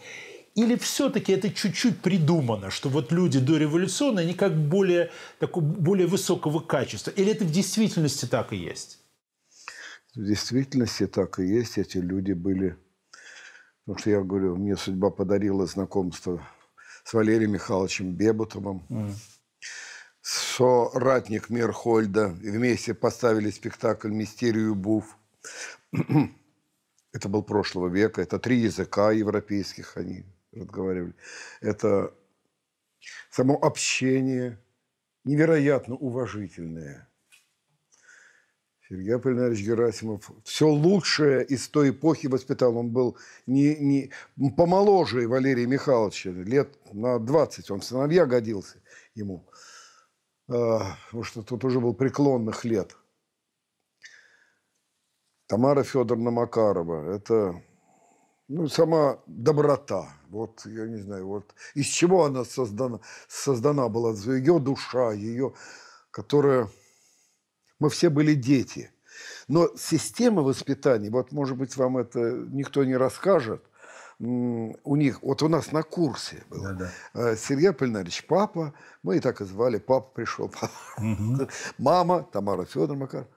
Или все-таки это чуть-чуть придумано, что вот люди до революционные, они как более, такого, более высокого качества? Или это в действительности так и есть? В действительности так и есть. Эти люди были... Потому что я говорю, мне судьба подарила знакомство с Валерием Михайловичем Бебутовым. Mm. Соратник Мерхольда. Вместе поставили спектакль «Мистерию Буф». *clears throat* это был прошлого века. Это три языка европейских они разговаривали, это само общение, невероятно уважительное. Сергей Аполлинарович Герасимов все лучшее из той эпохи воспитал. Он был не, не помоложе Валерия Михайловича, лет на 20. Он в сыновья годился ему. А, потому что тут уже был преклонных лет. Тамара Федоровна Макарова – это ну, сама доброта, вот, я не знаю, вот, из чего она создана, создана была, ее душа, ее, которая, мы все были дети, но система воспитания, вот, может быть, вам это никто не расскажет, у них, вот у нас на курсе было, да, да. Э, Сергей Полинарич, папа, мы и так и звали, папа пришел, папа. *laughs* мама, Тамара Федоровна Макар,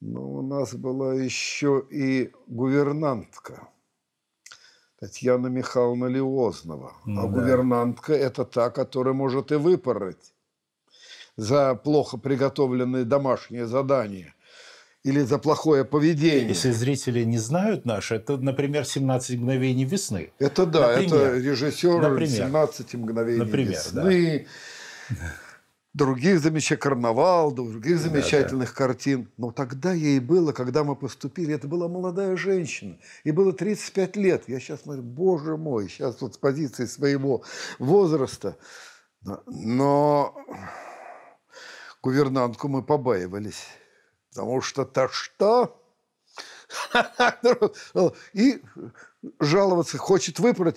но ну, у нас была еще и гувернантка – Татьяна Михайловна Леознова. Ну, а да. гувернантка – это та, которая может и выпороть за плохо приготовленные домашние задания или за плохое поведение. Если зрители не знают наши, это, например, «17 мгновений весны». Это да, например, это режиссер например, «17 мгновений например, весны». Да других замечательных карнавал, других замечательных да, да. картин. Но тогда ей было, когда мы поступили, это была молодая женщина. И было 35 лет. Я сейчас смотрю, боже мой, сейчас вот с позиции своего возраста. Но гувернантку мы побаивались. Потому что-то что? *laughs* И жаловаться, хочет выпороть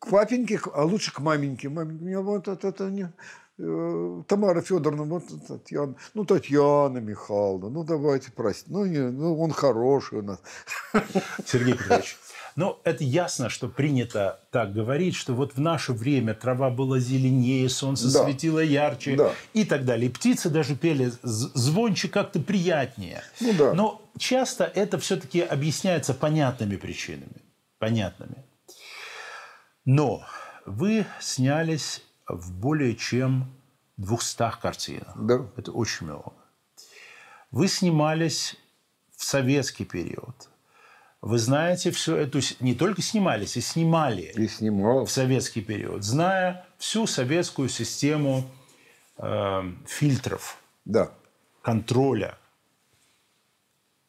к папеньке, а лучше к маменьке. Маменька, мне вот это, это не... Э, Тамара Федоровна, вот Татьяна, ну, Татьяна Михайловна, ну, давайте простите. Ну, не, ну, он хороший у нас. *laughs* Сергей Петрович, но ну, это ясно, что принято так говорить, что вот в наше время трава была зеленее, солнце да. светило ярче да. и так далее. И птицы даже пели звонче как-то приятнее. Ну, да. Но часто это все-таки объясняется понятными причинами. Понятными. Но вы снялись в более чем 200 картинах. Да. Это очень много. Вы снимались в советский период. Вы знаете все это, не только снимались, и снимали и снимал. в советский период, зная всю советскую систему э, фильтров, да. контроля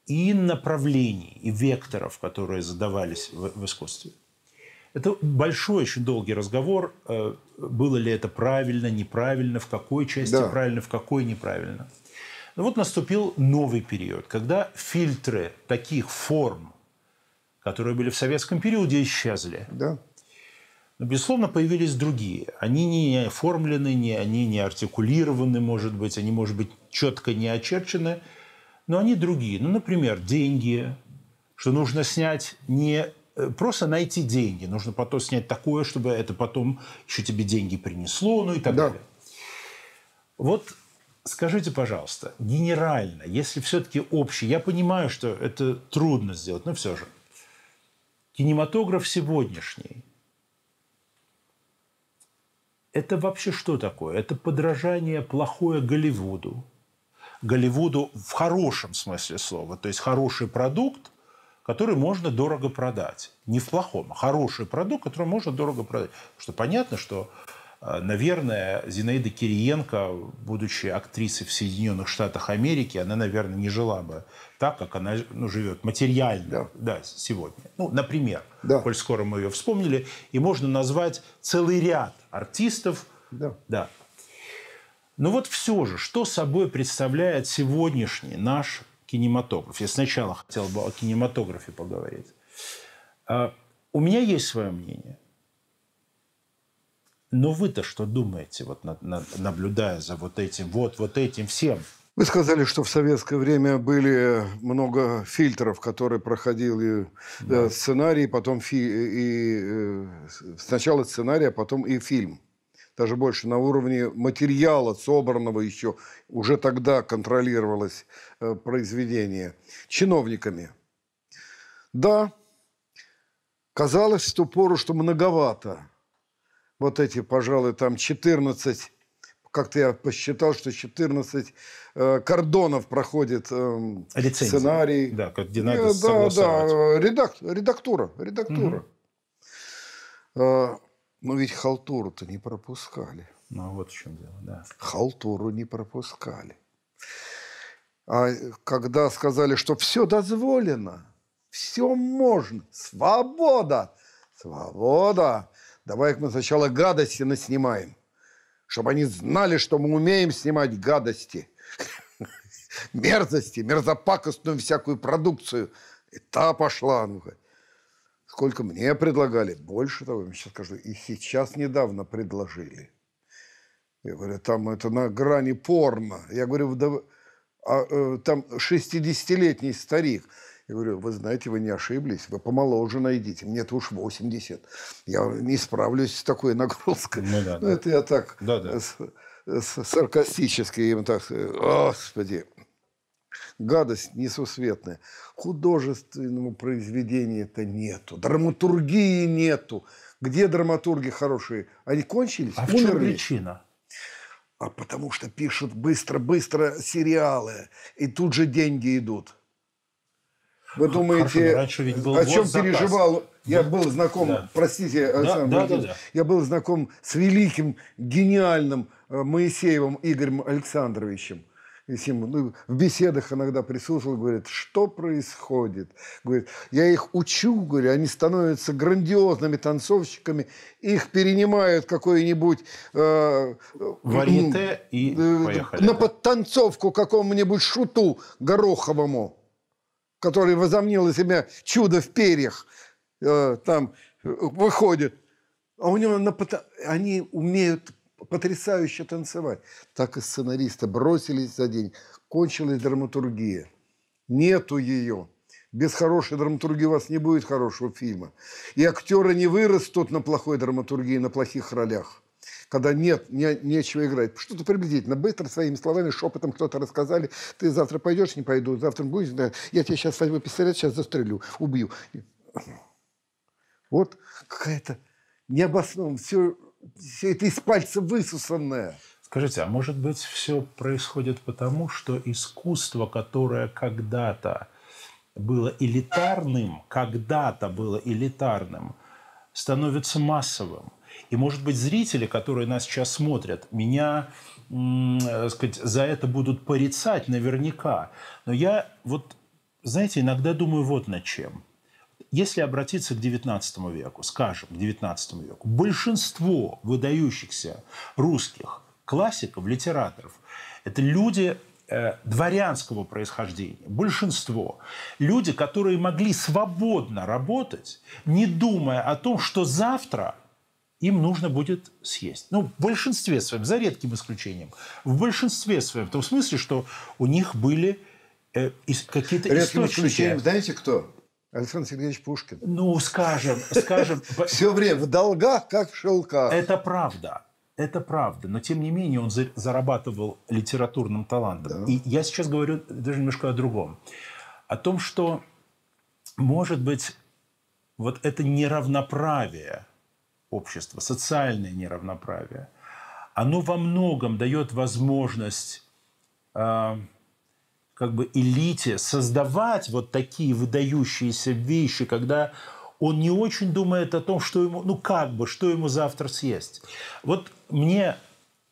и направлений, и векторов, которые задавались в, в искусстве. Это большой, очень долгий разговор. Э, было ли это правильно, неправильно, в какой части да. правильно, в какой неправильно. Но ну вот наступил новый период, когда фильтры таких форм, которые были в советском периоде, исчезли. Да. Но, безусловно, появились другие. Они не оформлены, не, они не артикулированы, может быть, они, может быть, четко не очерчены, но они другие. Ну, например, деньги, что нужно снять не Э, просто найти деньги. Нужно потом снять такое, чтобы это потом еще тебе деньги принесло, ну и так да. далее. Вот Скажите, пожалуйста, генерально, если все-таки общий, я понимаю, что это трудно сделать, но все же, кинематограф сегодняшний, это вообще что такое? Это подражание плохое Голливуду. Голливуду в хорошем смысле слова, то есть хороший продукт, который можно дорого продать. Не в плохом, а хороший продукт, который можно дорого продать. Потому что понятно, что, э, наверное, Зинаида Кириенко, будучи актрисой в Соединенных Штатах Америки, она, наверное, не жила бы так, как она ну, живет материально да. Да, сегодня. Ну, например, да. коль скоро мы ее вспомнили, и можно назвать целый ряд артистов. Да. да. Но ну вот все же, что собой представляет сегодняшний наш кинематограф. Я сначала хотел бы о кинематографе поговорить. А, у меня есть свое мнение. Но вы-то что думаете, вот на, на, наблюдая за вот этим, вот, вот этим всем? Вы сказали, что в советское время были много фильтров, которые проходили э, да. сценарий, потом фи- и э, сначала сценарий, а потом и фильм. Даже больше на уровне материала собранного еще уже тогда контролировалось Э, произведения чиновниками. Да, казалось в ту пору, что многовато. Вот эти, пожалуй, там 14, как-то я посчитал, что 14 э, кордонов проходит э, сценарий. Да, где надо э, Да, да, э, редак, редактура, редактура. Угу. Э, но ведь халтуру-то не пропускали. Ну, а вот в чем дело, да. Халтуру не пропускали. А, э, когда сказали, что все дозволено, все можно, свобода, свобода. Давай мы сначала гадости наснимаем, чтобы они знали, что мы умеем снимать гадости, *laughs* мерзости, мерзопакостную всякую продукцию. И та пошла, ну-ка. Сколько мне предлагали, больше того, я сейчас скажу, и сейчас недавно предложили. Я говорю, там это на грани порно. Я говорю, а, э, там 60-летний старик. Я говорю, вы знаете, вы не ошиблись, вы помоложе найдите, мне-то уж 80. Я не справлюсь с такой *laughs* нагрузкой. Ну, да, ну, да. Это я так да, да. С, с, саркастически им так, э, господи, гадость несусветная. Художественного произведения то нету, драматургии нету. Где драматурги хорошие? Они кончились? А умерли. в чем причина? а потому что пишут быстро-быстро сериалы, и тут же деньги идут. Вы думаете, Хорошо, ведь был о чем переживал? Я да. был знаком, да. простите, Александр да, да, да, да. я был знаком с великим, гениальным э, Моисеевым Игорем Александровичем и всем, ну, в беседах иногда присутствовал, говорит, что происходит? Говорит, я их учу, говорю, они становятся грандиозными танцовщиками, их перенимают какой-нибудь... Э, Варьете э, и поехали. На да? подтанцовку какому-нибудь шуту Гороховому, который возомнил из себя чудо в перьях, э, там э, выходит. А у него на, они умеют потрясающе танцевать. Так и сценаристы бросились за день. Кончилась драматургия. Нету ее. Без хорошей драматургии у вас не будет хорошего фильма. И актеры не вырастут на плохой драматургии, на плохих ролях когда нет, не, нечего играть. Что-то приблизительно, быстро, своими словами, шепотом кто-то рассказали, ты завтра пойдешь, не пойду, завтра будешь, да, я тебе сейчас возьму пистолет, сейчас застрелю, убью. Вот какая-то необоснованная, все все это из пальца высосанное. Скажите, а может быть все происходит потому, что искусство, которое когда-то было элитарным, когда-то было элитарным, становится массовым. И, может быть, зрители, которые нас сейчас смотрят, меня э, сказать, за это будут порицать наверняка. Но я вот, знаете, иногда думаю вот над чем. Если обратиться к XIX веку, скажем, к XIX веку, большинство выдающихся русских классиков, литераторов, это люди э, дворянского происхождения, большинство. Люди, которые могли свободно работать, не думая о том, что завтра им нужно будет съесть. Ну, в большинстве своем, за редким исключением, в большинстве своем, в том смысле, что у них были э, какие-то источники. Редким исключением знаете кто? Александр Сергеевич Пушкин. Ну, скажем, скажем... *laughs* Все время в долгах, как в шелках. Это правда. Это правда, но тем не менее он зарабатывал литературным талантом. И я сейчас говорю даже немножко о другом. О том, что, может быть, вот это неравноправие общества, социальное неравноправие, оно во многом дает возможность а, как бы элите создавать вот такие выдающиеся вещи, когда он не очень думает о том, что ему, ну как бы, что ему завтра съесть. Вот мне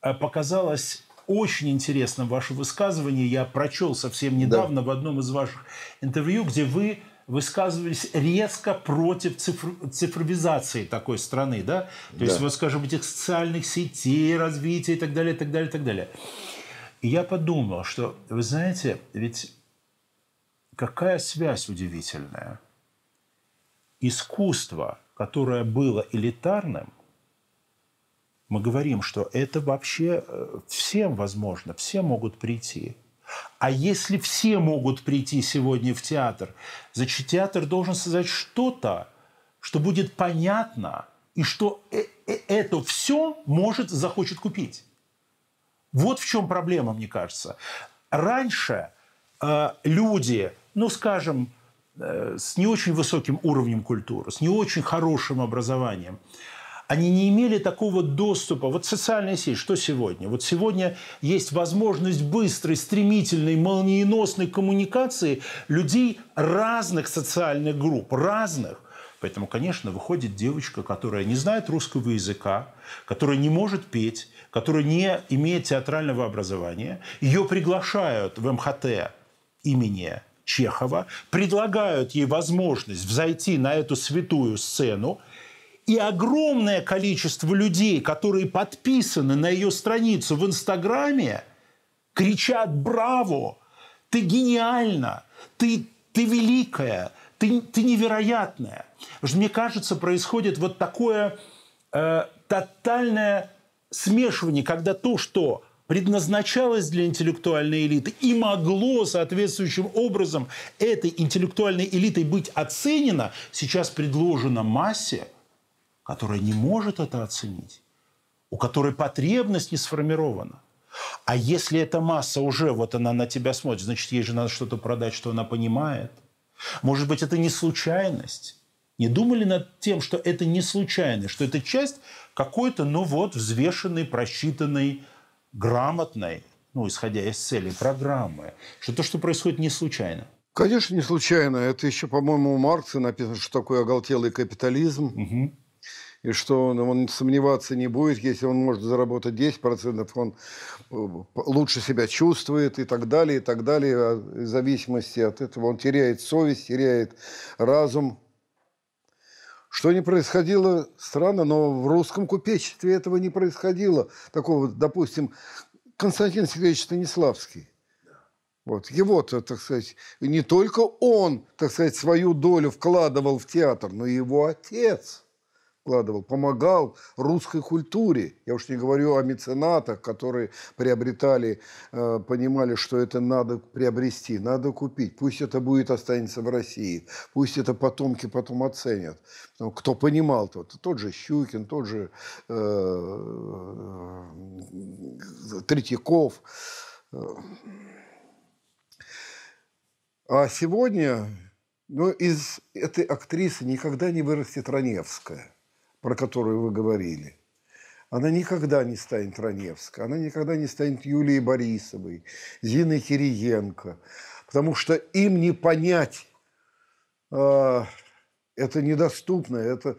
э, показалось очень интересно ваше высказывание. Я прочел совсем недавно да. в одном из ваших интервью, где вы высказывались резко против цифр... цифровизации такой страны, да? То да. есть, вот, скажем, этих социальных сетей, развития и так далее, и так далее, и так далее. И я подумал, что, вы знаете, ведь какая связь удивительная. Искусство, которое было элитарным, мы говорим, что это вообще э, всем возможно, все могут прийти. А если все могут прийти сегодня в театр, значит, театр должен создать что-то, что будет понятно, и что э, э, это все может, захочет купить. Вот в чем проблема, мне кажется. Раньше э, люди, ну, скажем, э, с не очень высоким уровнем культуры, с не очень хорошим образованием, они не имели такого доступа. Вот социальная сеть, что сегодня? Вот сегодня есть возможность быстрой, стремительной, молниеносной коммуникации людей разных социальных групп, разных. Поэтому, конечно, выходит девочка, которая не знает русского языка, которая не может петь, которая не имеет театрального образования. Ее приглашают в МХТ имени Чехова, предлагают ей возможность взойти на эту святую сцену, и огромное количество людей, которые подписаны на ее страницу в Инстаграме, кричат «Браво! Ты гениальна! Ты, ты великая! Ты, ты невероятная!» Мне кажется, происходит вот такое э, тотальное смешивание, когда то, что предназначалось для интеллектуальной элиты и могло соответствующим образом этой интеллектуальной элитой быть оценено, сейчас предложено массе, которая не может это оценить, у которой потребность не сформирована. А если эта масса уже, вот она на тебя смотрит, значит, ей же надо что-то продать, что она понимает. Может быть, это не случайность. Не думали над тем, что это не случайность, что это часть какой-то, ну вот, взвешенной, просчитанной, грамотной, ну, исходя из цели программы, что то, что происходит, не случайно. Конечно, не случайно. Это еще, по-моему, у Маркса написано, что такое оголтелый капитализм. Угу. И что он, он сомневаться не будет, если он может заработать 10%, он э, лучше себя чувствует и так далее, и так далее. А в зависимости от этого он теряет совесть, теряет разум, что не происходило, странно, но в русском купечестве этого не происходило. Такого, допустим, Константин Сергеевич Станиславский. Вот его-то, так сказать, не только он, так сказать, свою долю вкладывал в театр, но и его отец – вкладывал, помогал русской культуре. Я уж не говорю о меценатах, которые приобретали, э, понимали, что это надо приобрести, надо купить. Пусть это будет, останется в России. Пусть это потомки потом оценят. Но кто понимал, тот, тот же Щукин, тот же э, э, Третьяков. А сегодня ну, из этой актрисы никогда не вырастет Раневская про которую вы говорили, она никогда не станет Раневской, она никогда не станет Юлией Борисовой, Зиной Кириенко, потому что им не понять, э, это недоступно, это,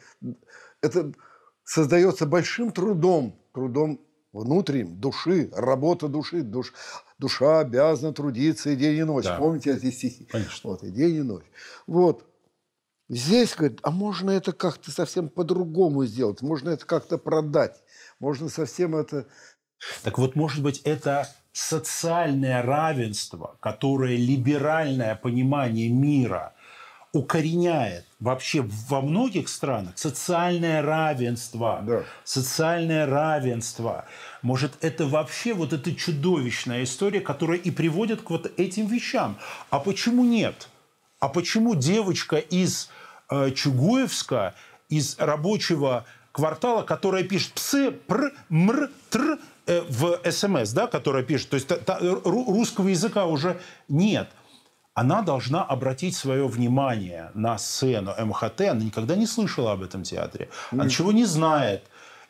это создается большим трудом, трудом внутренним, души, работа души, душ, душа обязана трудиться и день и ночь. Да. Помните эти стихи? Конечно. Вот, и день и ночь. Вот, Здесь, говорит, а можно это как-то совсем по-другому сделать, можно это как-то продать, можно совсем это... Так вот, может быть, это социальное равенство, которое либеральное понимание мира укореняет вообще во многих странах, социальное равенство, да. социальное равенство. Может, это вообще вот эта чудовищная история, которая и приводит к вот этим вещам. А почему нет? А почему девочка из Э, Чугуевска из рабочего квартала, которая пишет «псы», «пр», «мр», «тр», э, в СМС, эм да, которая пишет, то есть та, та, русского языка уже нет. Она должна обратить свое внимание на сцену МХТ. Она никогда не слышала об этом театре. Она ничего не знает.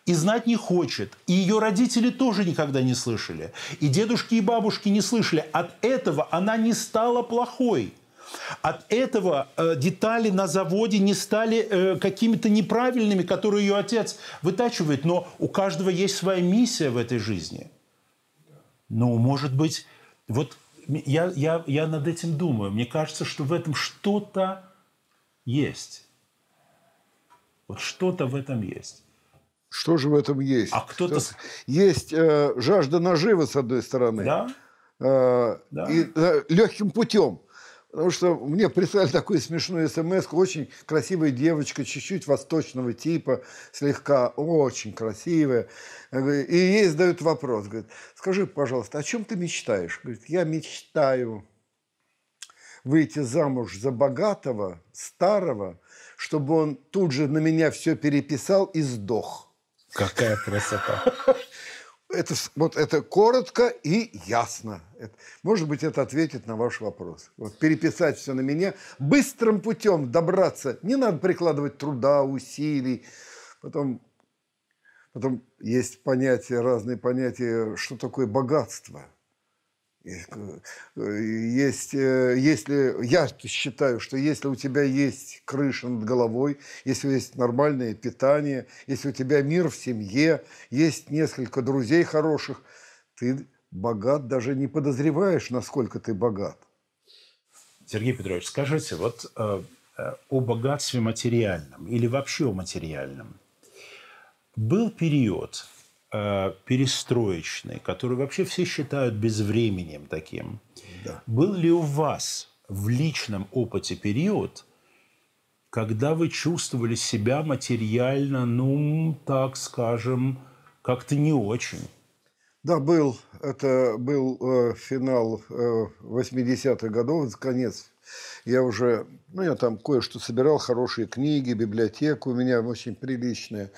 И знать не хочет. И ее родители тоже никогда не слышали. И дедушки и бабушки не слышали. От этого она не стала плохой. От этого э, детали на заводе не стали э, какими-то неправильными, которые ее отец вытачивает. Но у каждого есть своя миссия в этой жизни. Ну, может быть, вот я, я, я над этим думаю. Мне кажется, что в этом что-то есть. Вот что-то в этом есть. Что же в этом есть? А кто-то... Есть э, жажда наживы, с одной стороны. Да? Э, да. И э, легким путем. Потому что мне прислали такую смешную смс очень красивая девочка, чуть-чуть восточного типа, слегка очень красивая. И ей задают вопрос, говорит, скажи, пожалуйста, о чем ты мечтаешь? Говорит, я мечтаю выйти замуж за богатого, старого, чтобы он тут же на меня все переписал и сдох. Какая красота. *laughs* Это, вот это коротко и ясно. Это, может быть, это ответит на ваш вопрос. Вот переписать все на меня. Быстрым путем добраться. Не надо прикладывать труда, усилий. Потом, потом есть понятия, разные понятия, что такое богатство – Э, есть, э, если, я считаю, что если у тебя есть крыша над головой, если есть нормальное питание, если у тебя мир в семье, есть несколько друзей хороших, ты богат, даже не подозреваешь, насколько ты богат. Сергей Петрович, скажите, вот э, э о богатстве материальном или вообще о материальном. Был период, Э, перестроечный, который вообще все считают безвременем таким. Да. Был ли у вас в личном опыте период, когда вы чувствовали себя материально, ну, так скажем, как-то не очень? Да, был. Это был э, финал э, 80-х годов, конец. Я уже, ну, я там кое-что собирал, хорошие книги, библиотеку у меня очень приличная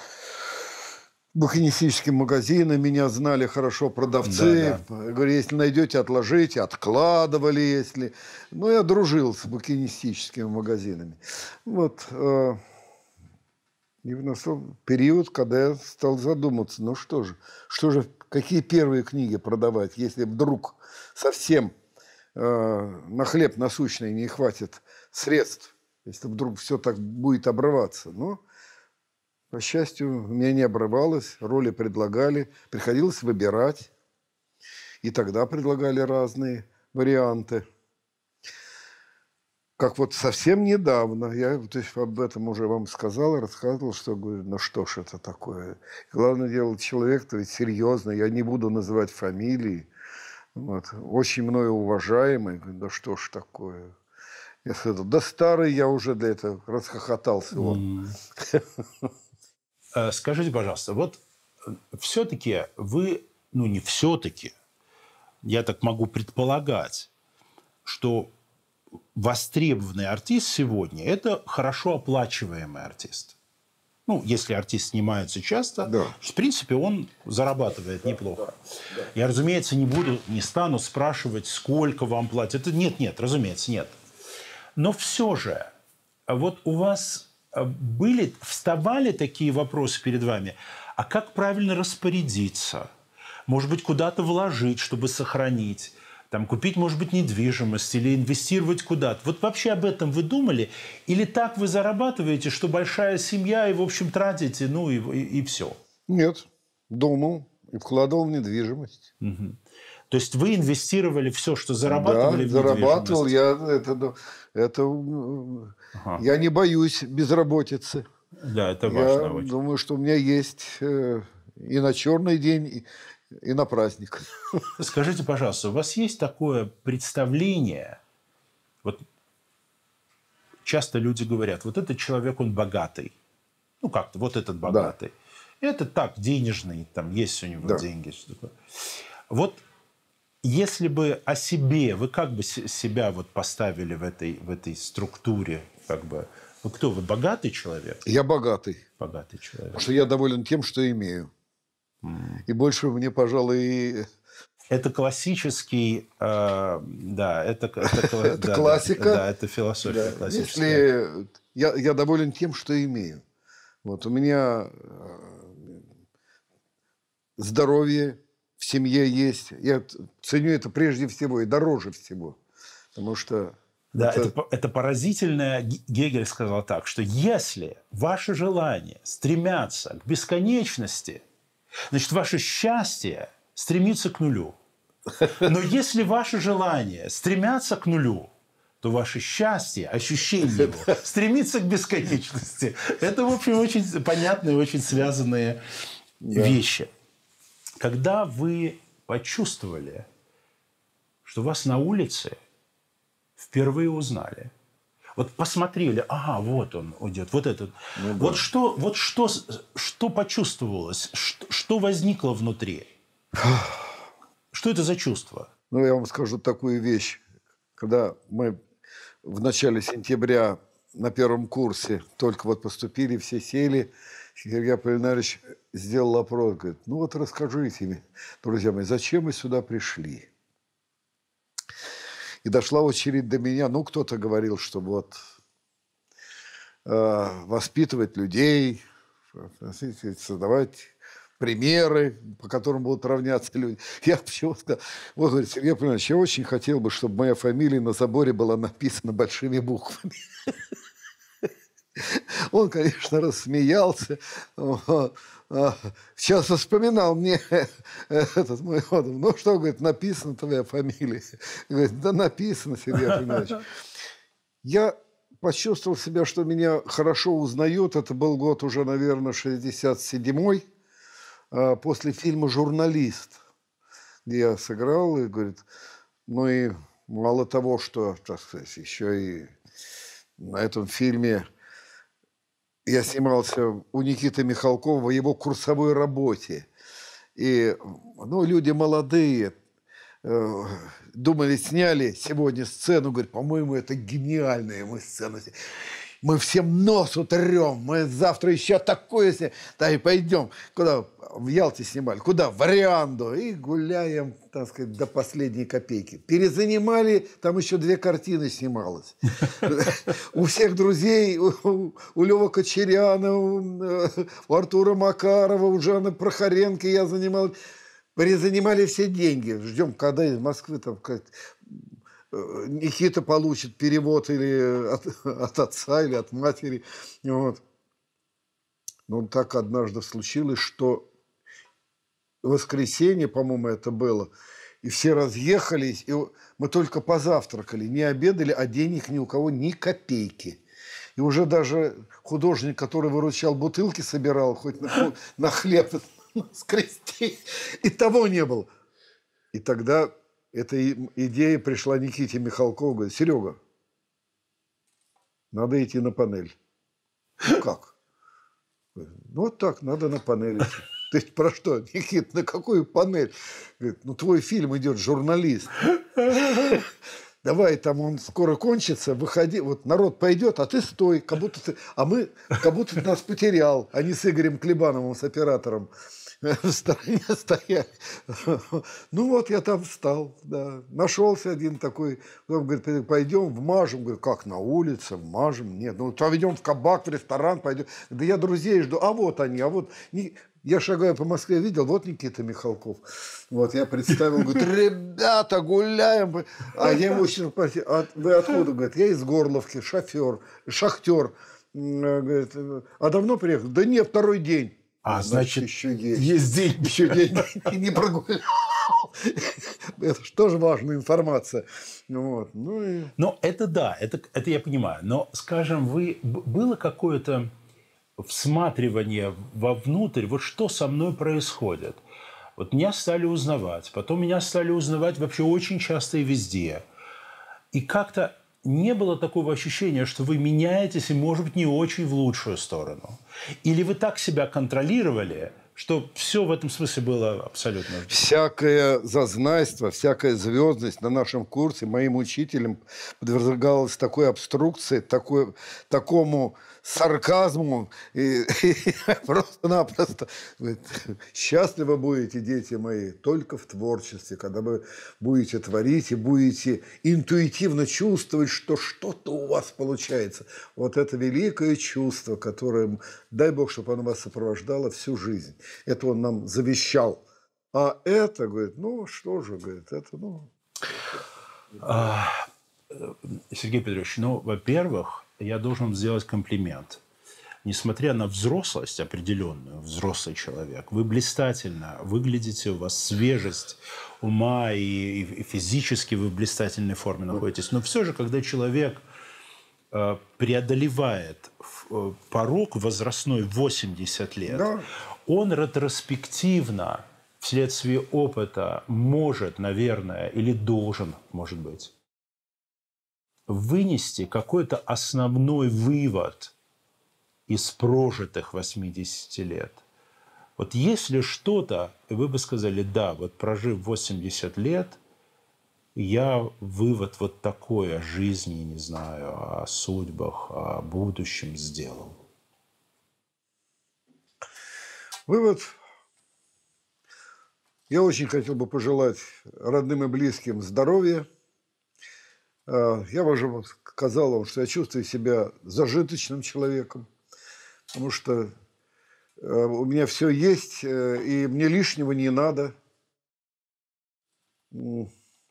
букинистический магазин, меня знали хорошо продавцы. Да, да. Говорю, если найдете, отложите. Откладывали, если... Но ну, я дружил с букинистическими магазинами. Вот. Э, и настал период, когда я стал задуматься, ну что же, что же, какие первые книги продавать, если вдруг совсем э, на хлеб насущный не хватит средств, если вдруг все так будет обрываться. Ну, по счастью, меня не обрывалось, роли предлагали, приходилось выбирать. И тогда предлагали разные варианты. Как вот совсем недавно, я то есть, об этом уже вам сказал, рассказывал, что говорю, ну что ж это такое. Главное дело, человек-то ведь серьезно, я не буду называть фамилии. Вот. Очень мною уважаемый, говорю, да что ж такое. Я сказал, да старый я уже для этого, расхохотался он. Mm. *laughs* Э, скажите, пожалуйста, вот э, все-таки вы, ну не все-таки, я так могу предполагать, что востребованный артист сегодня – это хорошо оплачиваемый артист. Ну, если артист снимается часто, да. в принципе, он зарабатывает да, неплохо. Да, да. Я, разумеется, не буду, не стану спрашивать, сколько вам платят. Это нет, нет, разумеется, нет. Но все же, а вот у вас Э, были, вставали такие вопросы перед вами. А как правильно распорядиться? Может быть, куда-то вложить, чтобы сохранить? Там, купить, может быть, недвижимость или инвестировать куда-то. Вот вообще об этом вы думали? Или так вы зарабатываете, что большая семья и, в общем, тратите, ну и, и, и все? Нет, думал и вкладывал в недвижимость. Угу. То есть вы инвестировали все, что зарабатывали да, в недвижимость? зарабатывал я это... Ну, это ага. я не боюсь безработицы. Да, это важно. Я очень. думаю, что у меня есть э, и на черный день, и на праздник. *laughs* Скажите, пожалуйста, у вас есть такое представление? Вот часто люди говорят, вот этот человек, он богатый. Ну, как-то, вот этот богатый. Да. Это так, денежный, там есть у него да. деньги. Что такое. Вот если бы о себе, вы как бы себя вот поставили в этой, в этой структуре, как бы, вы кто, вы богатый человек? Я богатый. Богатый человек. Потому что я доволен тем, что имею. Mm. И больше мне, пожалуй, это классический, э, да, это, это, *laughs* классика. Да, это философия классическая. Если э, я, я доволен тем, что имею. Вот у меня э, здоровье, в семье есть. Я ценю это прежде всего и дороже всего. Потому что... Да, это, это, это поразительно. Гегель сказал так, что если ваши желания стремятся к бесконечности, значит, ваше счастье стремится к нулю. Но если ваши желания стремятся к нулю, то ваше счастье, ощущение его, *laughs* стремится к бесконечности. Это, в общем, очень понятные, очень связанные да. вещи. Когда вы почувствовали, что вас на улице впервые узнали, вот посмотрели, ага, вот он идет, вот этот. Ну, да. Вот что, вот что, что почувствовалось, что, что возникло внутри? *sighs* Что это за чувство? Ну, я вам скажу такую вещь. Когда мы в начале сентября на первом курсе только вот поступили, все сели, Сергей Аполлинарович сделал опрос, говорит, ну вот расскажите, мне, друзья мои, зачем мы сюда пришли? И дошла очередь до меня, ну кто-то говорил, что вот э, воспитывать людей, создавать примеры, по которым будут равняться люди. *laughs* Я почему сказал, вот, говорит, Сергей Павлович, я очень хотел бы, чтобы моя фамилия на заборе была написана большими буквами. *laughs* Он, конечно, рассмеялся. А, сейчас вспоминал мне *laughs* этот мой ходом. Ну что, говорит, написано твоя фамилия? Говорит, да написано, Сергей Афинович. Я почувствовал себя, что меня хорошо узнают. Это был год уже, наверное, 67-й, а, после фильма «Журналист», где я сыграл, и говорит, ну и мало того, что, так сказать, еще и на этом фильме я снимался у Никиты Михалкова в его курсовой работе. И, ну, люди молодые, э, думали, сняли сегодня сцену, говорит, по-моему, это гениальная мы сцена мы всем нос утрем, мы завтра еще такое себе, да и пойдем, куда в Ялте снимали, куда, в Орианду, и гуляем, так сказать, до последней копейки. Перезанимали, там еще две картины снималось. *laughs* У всех друзей, у Лева Кочеряна, у Артура Макарова, у Жанны Прохоренко я занимал, перезанимали все деньги. Ждем, когда из Москвы там Э, Никита получит перевод или от, от отца, или от матери. Вот. Но так однажды случилось, что воскресенье, по-моему, это было, и все разъехались, и мы только позавтракали, не обедали, а денег ни у кого ни копейки. И уже даже художник, который выручал бутылки, собирал хоть на, на хлеб, *laughs* на скрести, и того не было. И тогда эта идея пришла Никите Михалкову, говорит, Серега, надо идти на панель. Ну как? Ну вот так, надо на панель идти. *laughs* То есть про что, Никит, на какую панель? Говорит, ну твой фильм идет журналист. *laughs* Давай, там он скоро кончится, выходи. Вот народ пойдет, а ты стой, как будто ты... А мы, как будто ты нас потерял. Они а с Игорем Клебановым, с оператором. *laughs* в стороне стояли. *laughs* Ну вот я там встал, да. Нашелся один такой, он говорит, пойдем вмажем. Говорю, как на улице, вмажем? Нет, ну поведем в кабак, в ресторан, пойдем. Да я друзей жду, а вот они, а вот... Я шагаю по Москве, видел, вот Никита Михалков. Вот я представил, говорит, ребята, гуляем. А я ему очень спросил, а вы откуда? Говорит, я из Горловки, шофер, шахтер. Э, говорит, а давно приехал? Да не, второй день. А, значит, значит еще есть. Есть деньги. Еще деньги. Не прогулял. Это же тоже важная информация. Вот. Ну, и... Но это да, это, это я понимаю. Но, скажем, вы было какое-то всматривание вовнутрь, вот что со мной происходит. Вот меня стали узнавать, потом меня стали узнавать вообще очень часто и везде. И как-то не было такого ощущения, что вы меняетесь и, может быть, не очень в лучшую сторону? Или вы так себя контролировали, что все в этом смысле было абсолютно... Всякое зазнайство, всякая звездность на нашем курсе моим учителям подвергалась такой обструкции, такой, такому сарказму. И, *laughs* и просто-напросто счастливы будете, дети мои, только в творчестве, когда вы будете творить и будете интуитивно чувствовать, что что-то у вас получается. Вот это великое чувство, которое, дай бог, чтобы оно вас сопровождало всю жизнь. Это он нам завещал. А это, говорит, ну что же, говорит, это, ну... А, Э, Сергей Петрович, ну, во-первых, я должен сделать комплимент. Несмотря на взрослость определенную, взрослый человек, вы блистательно выглядите, у вас свежесть ума и, и физически вы в блистательной форме находитесь. Но все же, когда человек э, преодолевает э, порог возрастной 80 лет, да. он ретроспективно вследствие опыта может, наверное, или должен, может быть, вынести какой-то основной вывод из прожитых 80 лет. Вот если что-то, вы бы сказали, да, вот прожив 80 лет, я вывод вот такой о жизни, не знаю, о судьбах, о будущем сделал. Вывод. Я очень хотел бы пожелать родным и близким здоровья – Э, я уже сказал вам, что я чувствую себя зажиточным человеком, потому что э, у меня все есть, э, и мне лишнего не надо.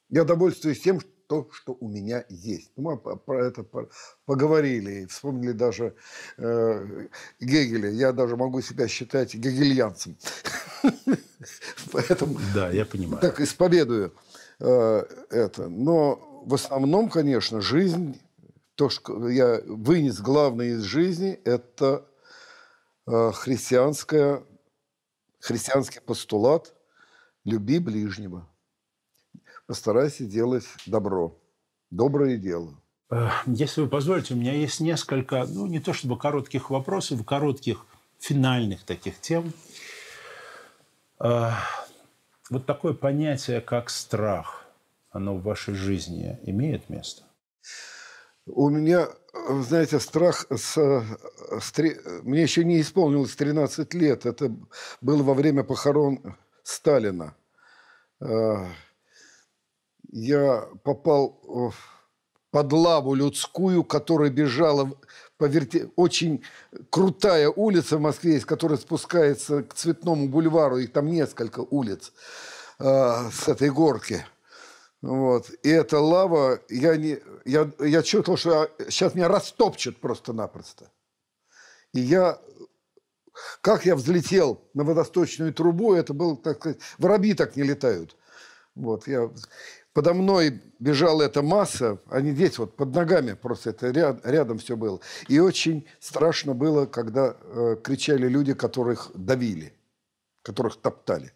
Я довольствуюсь тем, что, что у меня есть. Ну, мы про это поговорили вспомнили даже Гегеля. Я даже могу себя считать гегельянцем. *laughs* Поэтому да, я понимаю. Так исповедую это. Но в основном, конечно, жизнь, то, что я вынес главное из жизни, это э, христианская, христианский постулат «люби ближнего». Постарайся делать добро, доброе дело. Э, если вы позволите, у меня есть несколько, ну, не то чтобы коротких вопросов, коротких финальных таких тем. Э, вот такое понятие, как страх оно в вашей жизни имеет место? У меня, знаете, страх... С, с, мне еще не исполнилось 13 лет. Это было во время похорон Сталина. Э, я попал под лаву людскую, которая бежала по верти... Очень крутая улица в Москве есть, которая спускается к Цветному бульвару. Их там несколько улиц э, с этой горки – вот. И эта лава, я, не, я, я чувствовал, что сейчас меня растопчет просто-напросто. И я, как я взлетел на водосточную трубу, это был, так сказать, воробьи так не летают. Вот, я, подо мной бежала эта масса, они здесь вот под ногами просто, это ряд, рядом все было. И очень страшно было, когда э, кричали люди, которых давили, которых топтали.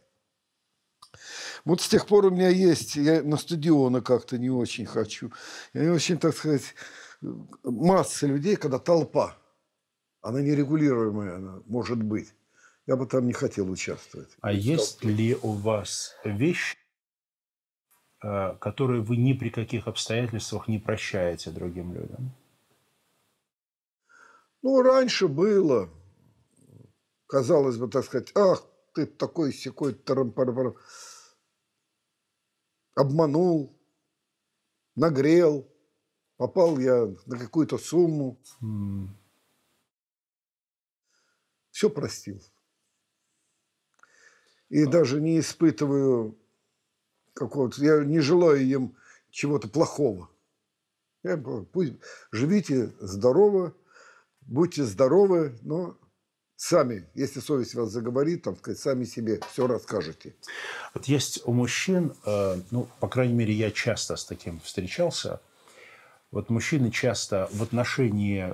Вот с тех пор у меня есть, я на стадионы как-то не очень хочу. Я не очень, так сказать, масса людей, когда толпа, она нерегулируемая, она может быть. Я бы там не хотел участвовать. А есть толпе. ли у вас вещь, э, которые вы ни при каких обстоятельствах не прощаете другим людям? Ну, раньше было. Казалось бы, так сказать, ах, ты такой секой, тарам -пар -пар обманул, нагрел, попал я на какую-то сумму. Mm. Все простил. И а. даже не испытываю какого-то... Я не желаю им чего-то плохого. Я, пусть живите здорово, будьте здоровы, но сами, если совесть вас заговорит, там, сказать, сами себе все расскажете. Вот есть у мужчин, э, ну, по крайней мере, я часто с таким встречался, вот мужчины часто в отношении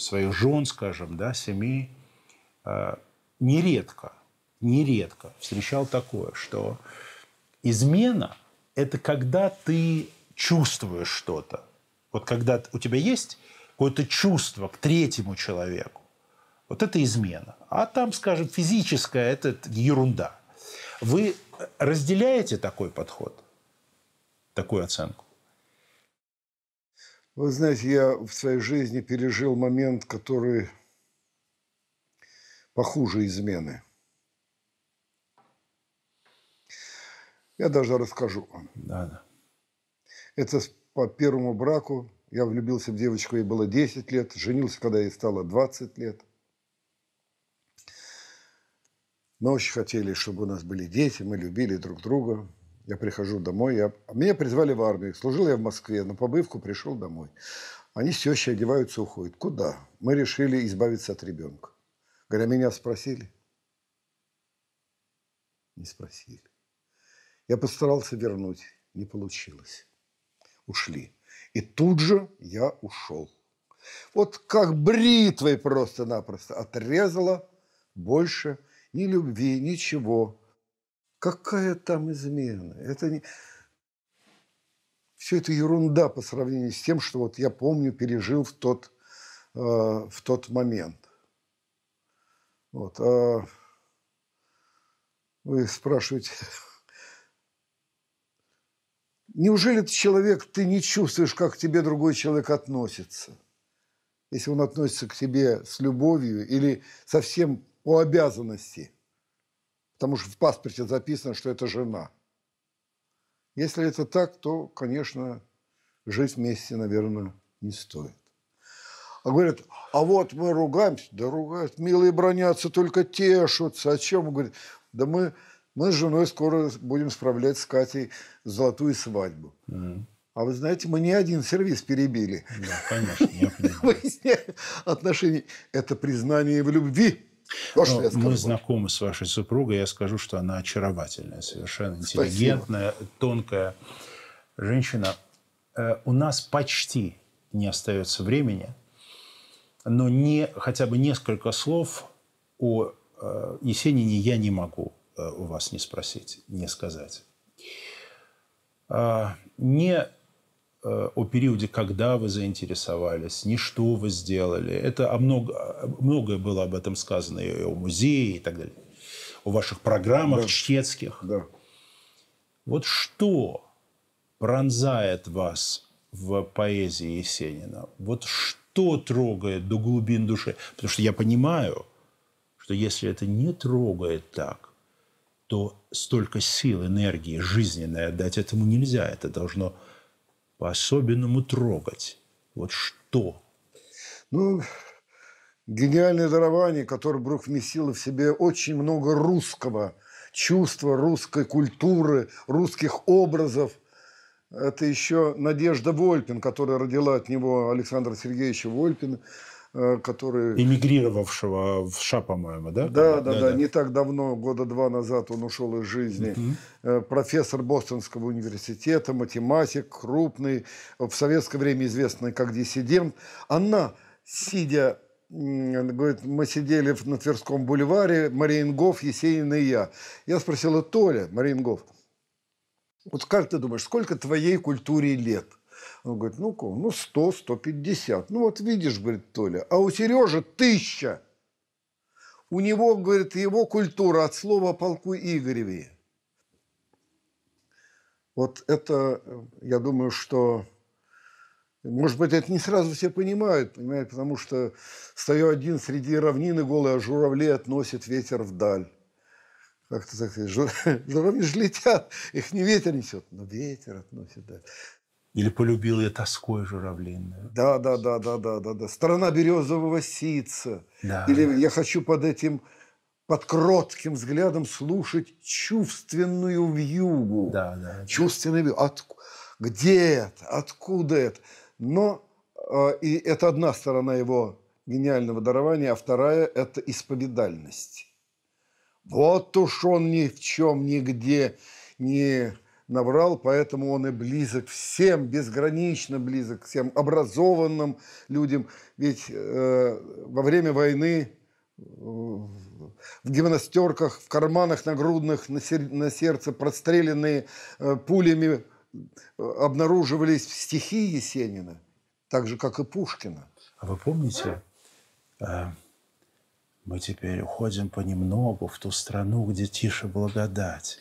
своих жен, скажем, да, семей, э, нередко, нередко встречал такое, что измена – это когда ты чувствуешь что-то. Вот когда у тебя есть какое-то чувство к третьему человеку, вот это измена. А там, скажем, физическая – это ерунда. Вы разделяете такой подход, такую оценку? Вы знаете, я в своей жизни пережил момент, который похуже измены. Я даже расскажу вам. Да, да. Это по первому браку. Я влюбился в девочку, ей было 10 лет. Женился, когда ей стало 20 лет – Мы очень хотели, чтобы у нас были дети, мы любили друг друга. Я прихожу домой, я... меня призвали в армию, служил я в Москве, на побывку пришел домой. Они с тещей одеваются, уходят. Куда? Мы решили избавиться от ребенка. Говоря, меня спросили? Не спросили. Я постарался вернуть, не получилось. Ушли. И тут же я ушел. Вот как бритвой просто-напросто отрезала больше – ни любви, ничего. Какая там измена? Это не... Все это ерунда по сравнению с тем, что вот я помню, пережил в тот, э, в тот момент. Вот. А вы спрашиваете, неужели ты человек, ты не чувствуешь, как к тебе другой человек относится? Если он относится к тебе с любовью или совсем о обязанности, потому что в паспорте записано, что это жена. Если это так, то, конечно, жить вместе, наверное, не стоит. А говорят, а вот мы ругаемся, да ругают, милые бронятся, только тешутся. О чем? Говорит, да мы, мы с женой скоро будем справлять с Катей золотую свадьбу. А вы знаете, мы не один сервис перебили. Да, конечно, я понимаю. отношения. Это признание в любви. Вот что я скажу. Мы знакомы с вашей супругой. Я скажу, что она очаровательная, совершенно интеллигентная, Спасибо. тонкая женщина. Э, у нас почти не остается времени, но не, хотя бы несколько слов о э, Есенине я не могу э, у вас не спросить, не сказать. Не Э, о периоде, когда вы заинтересовались, не что вы сделали. Это много, многое было об этом сказано и о музее и так далее. О ваших программах да. чтецких. Да. Вот что пронзает вас в поэзии Есенина? Вот что трогает до глубин души? Потому что я понимаю, что если это не трогает так, то столько сил, энергии жизненной отдать этому нельзя. Это должно по-особенному трогать? Вот что? Ну, гениальное дарование, которое Брух вместило в себе очень много русского чувства, русской культуры, русских образов. Это еще Надежда Вольпин, которая родила от него Александра Сергеевича Вольпина – Э, который... Эмигрировавшего в США, по-моему, да? Да, да, да, да. да. Не так давно, года два назад он ушел из жизни. Угу. Профессор Бостонского университета, математик, крупный, в советское время известный как диссидент. Она, сидя говорит, мы сидели на Тверском бульваре, Мариенгов, Есенин и я. Я спросила, Толя, Мариенгов, вот как ты думаешь, сколько твоей культуре лет – он говорит, ну кого? Ну, 100, 150. Ну, вот видишь, говорит Толя, а у Сережи тысяча. У него, говорит, его культура от слова полку Игореве. Вот это, я думаю, что может быть, это не сразу все понимают, понимаете, потому что стою один среди равнины голые а журавли относит ветер вдаль. Как-то так сказать, журавли же летят, их не ветер несет, но ветер относит вдаль. Или полюбил я тоской журавлиную. Да, да, да, да, да, да, да. Страна березового сица. Да. Или я хочу под этим, под кротким взглядом слушать чувственную вьюгу. Да, да. Чувственную вьюгу. От... Где это? Откуда это? Но э, и это одна сторона его гениального дарования, а вторая – это исповедальность. Вот уж он ни в чем, нигде не наврал, поэтому он и близок всем, безгранично близок всем образованным людям. Ведь э, во время войны э, в гимнастерках, в карманах нагрудных, на, сер- на сердце простреленные э, пулями э, обнаруживались стихи Есенина, так же, как и Пушкина. А вы помните, э, мы теперь уходим понемногу в ту страну, где тише благодать.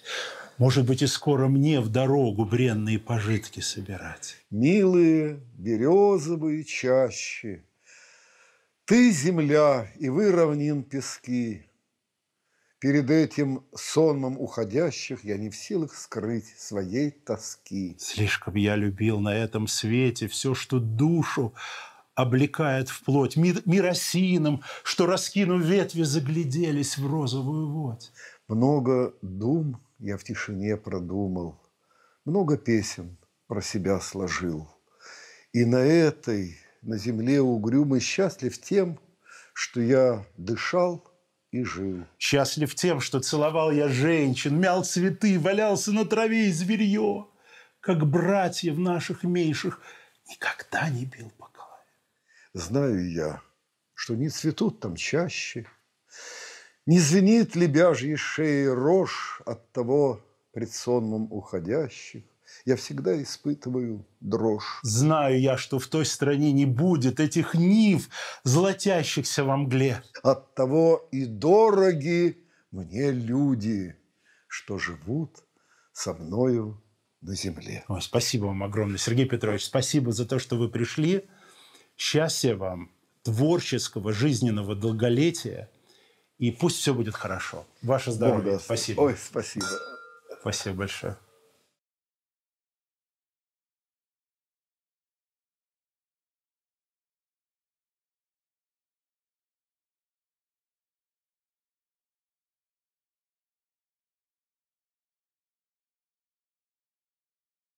Может быть, и скоро мне в дорогу бренные пожитки собирать. Милые березовые чащи, Ты земля, и вы равнин пески. Перед этим сонмом уходящих я не в силах скрыть своей тоски. Слишком я любил на этом свете все, что душу облекает вплоть мир, миросином, что, раскинув ветви, загляделись в розовую водь. Много дум я в тишине продумал, много песен про себя сложил. И на этой, на земле угрюмый счастлив тем, что я дышал и жил. Счастлив тем, что целовал я женщин, мял цветы, валялся на траве и зверье, как братьев наших меньших, никогда не бил по голове. Знаю я, что не цветут там чаще – не звенит ли бяжьей шеи рожь от того пред сонмом уходящих? Я всегда испытываю дрожь. Знаю я, что в той стране не будет этих нив, золотящихся во мгле. От того и дороги мне люди, что живут со мною на земле. О, спасибо вам огромное, Сергей Петрович. Спасибо за то, что вы пришли. Счастья вам, творческого, жизненного долголетия – и пусть все будет хорошо. Ваше здоровье. Бог спасибо. Ой, спасибо. Спасибо большое.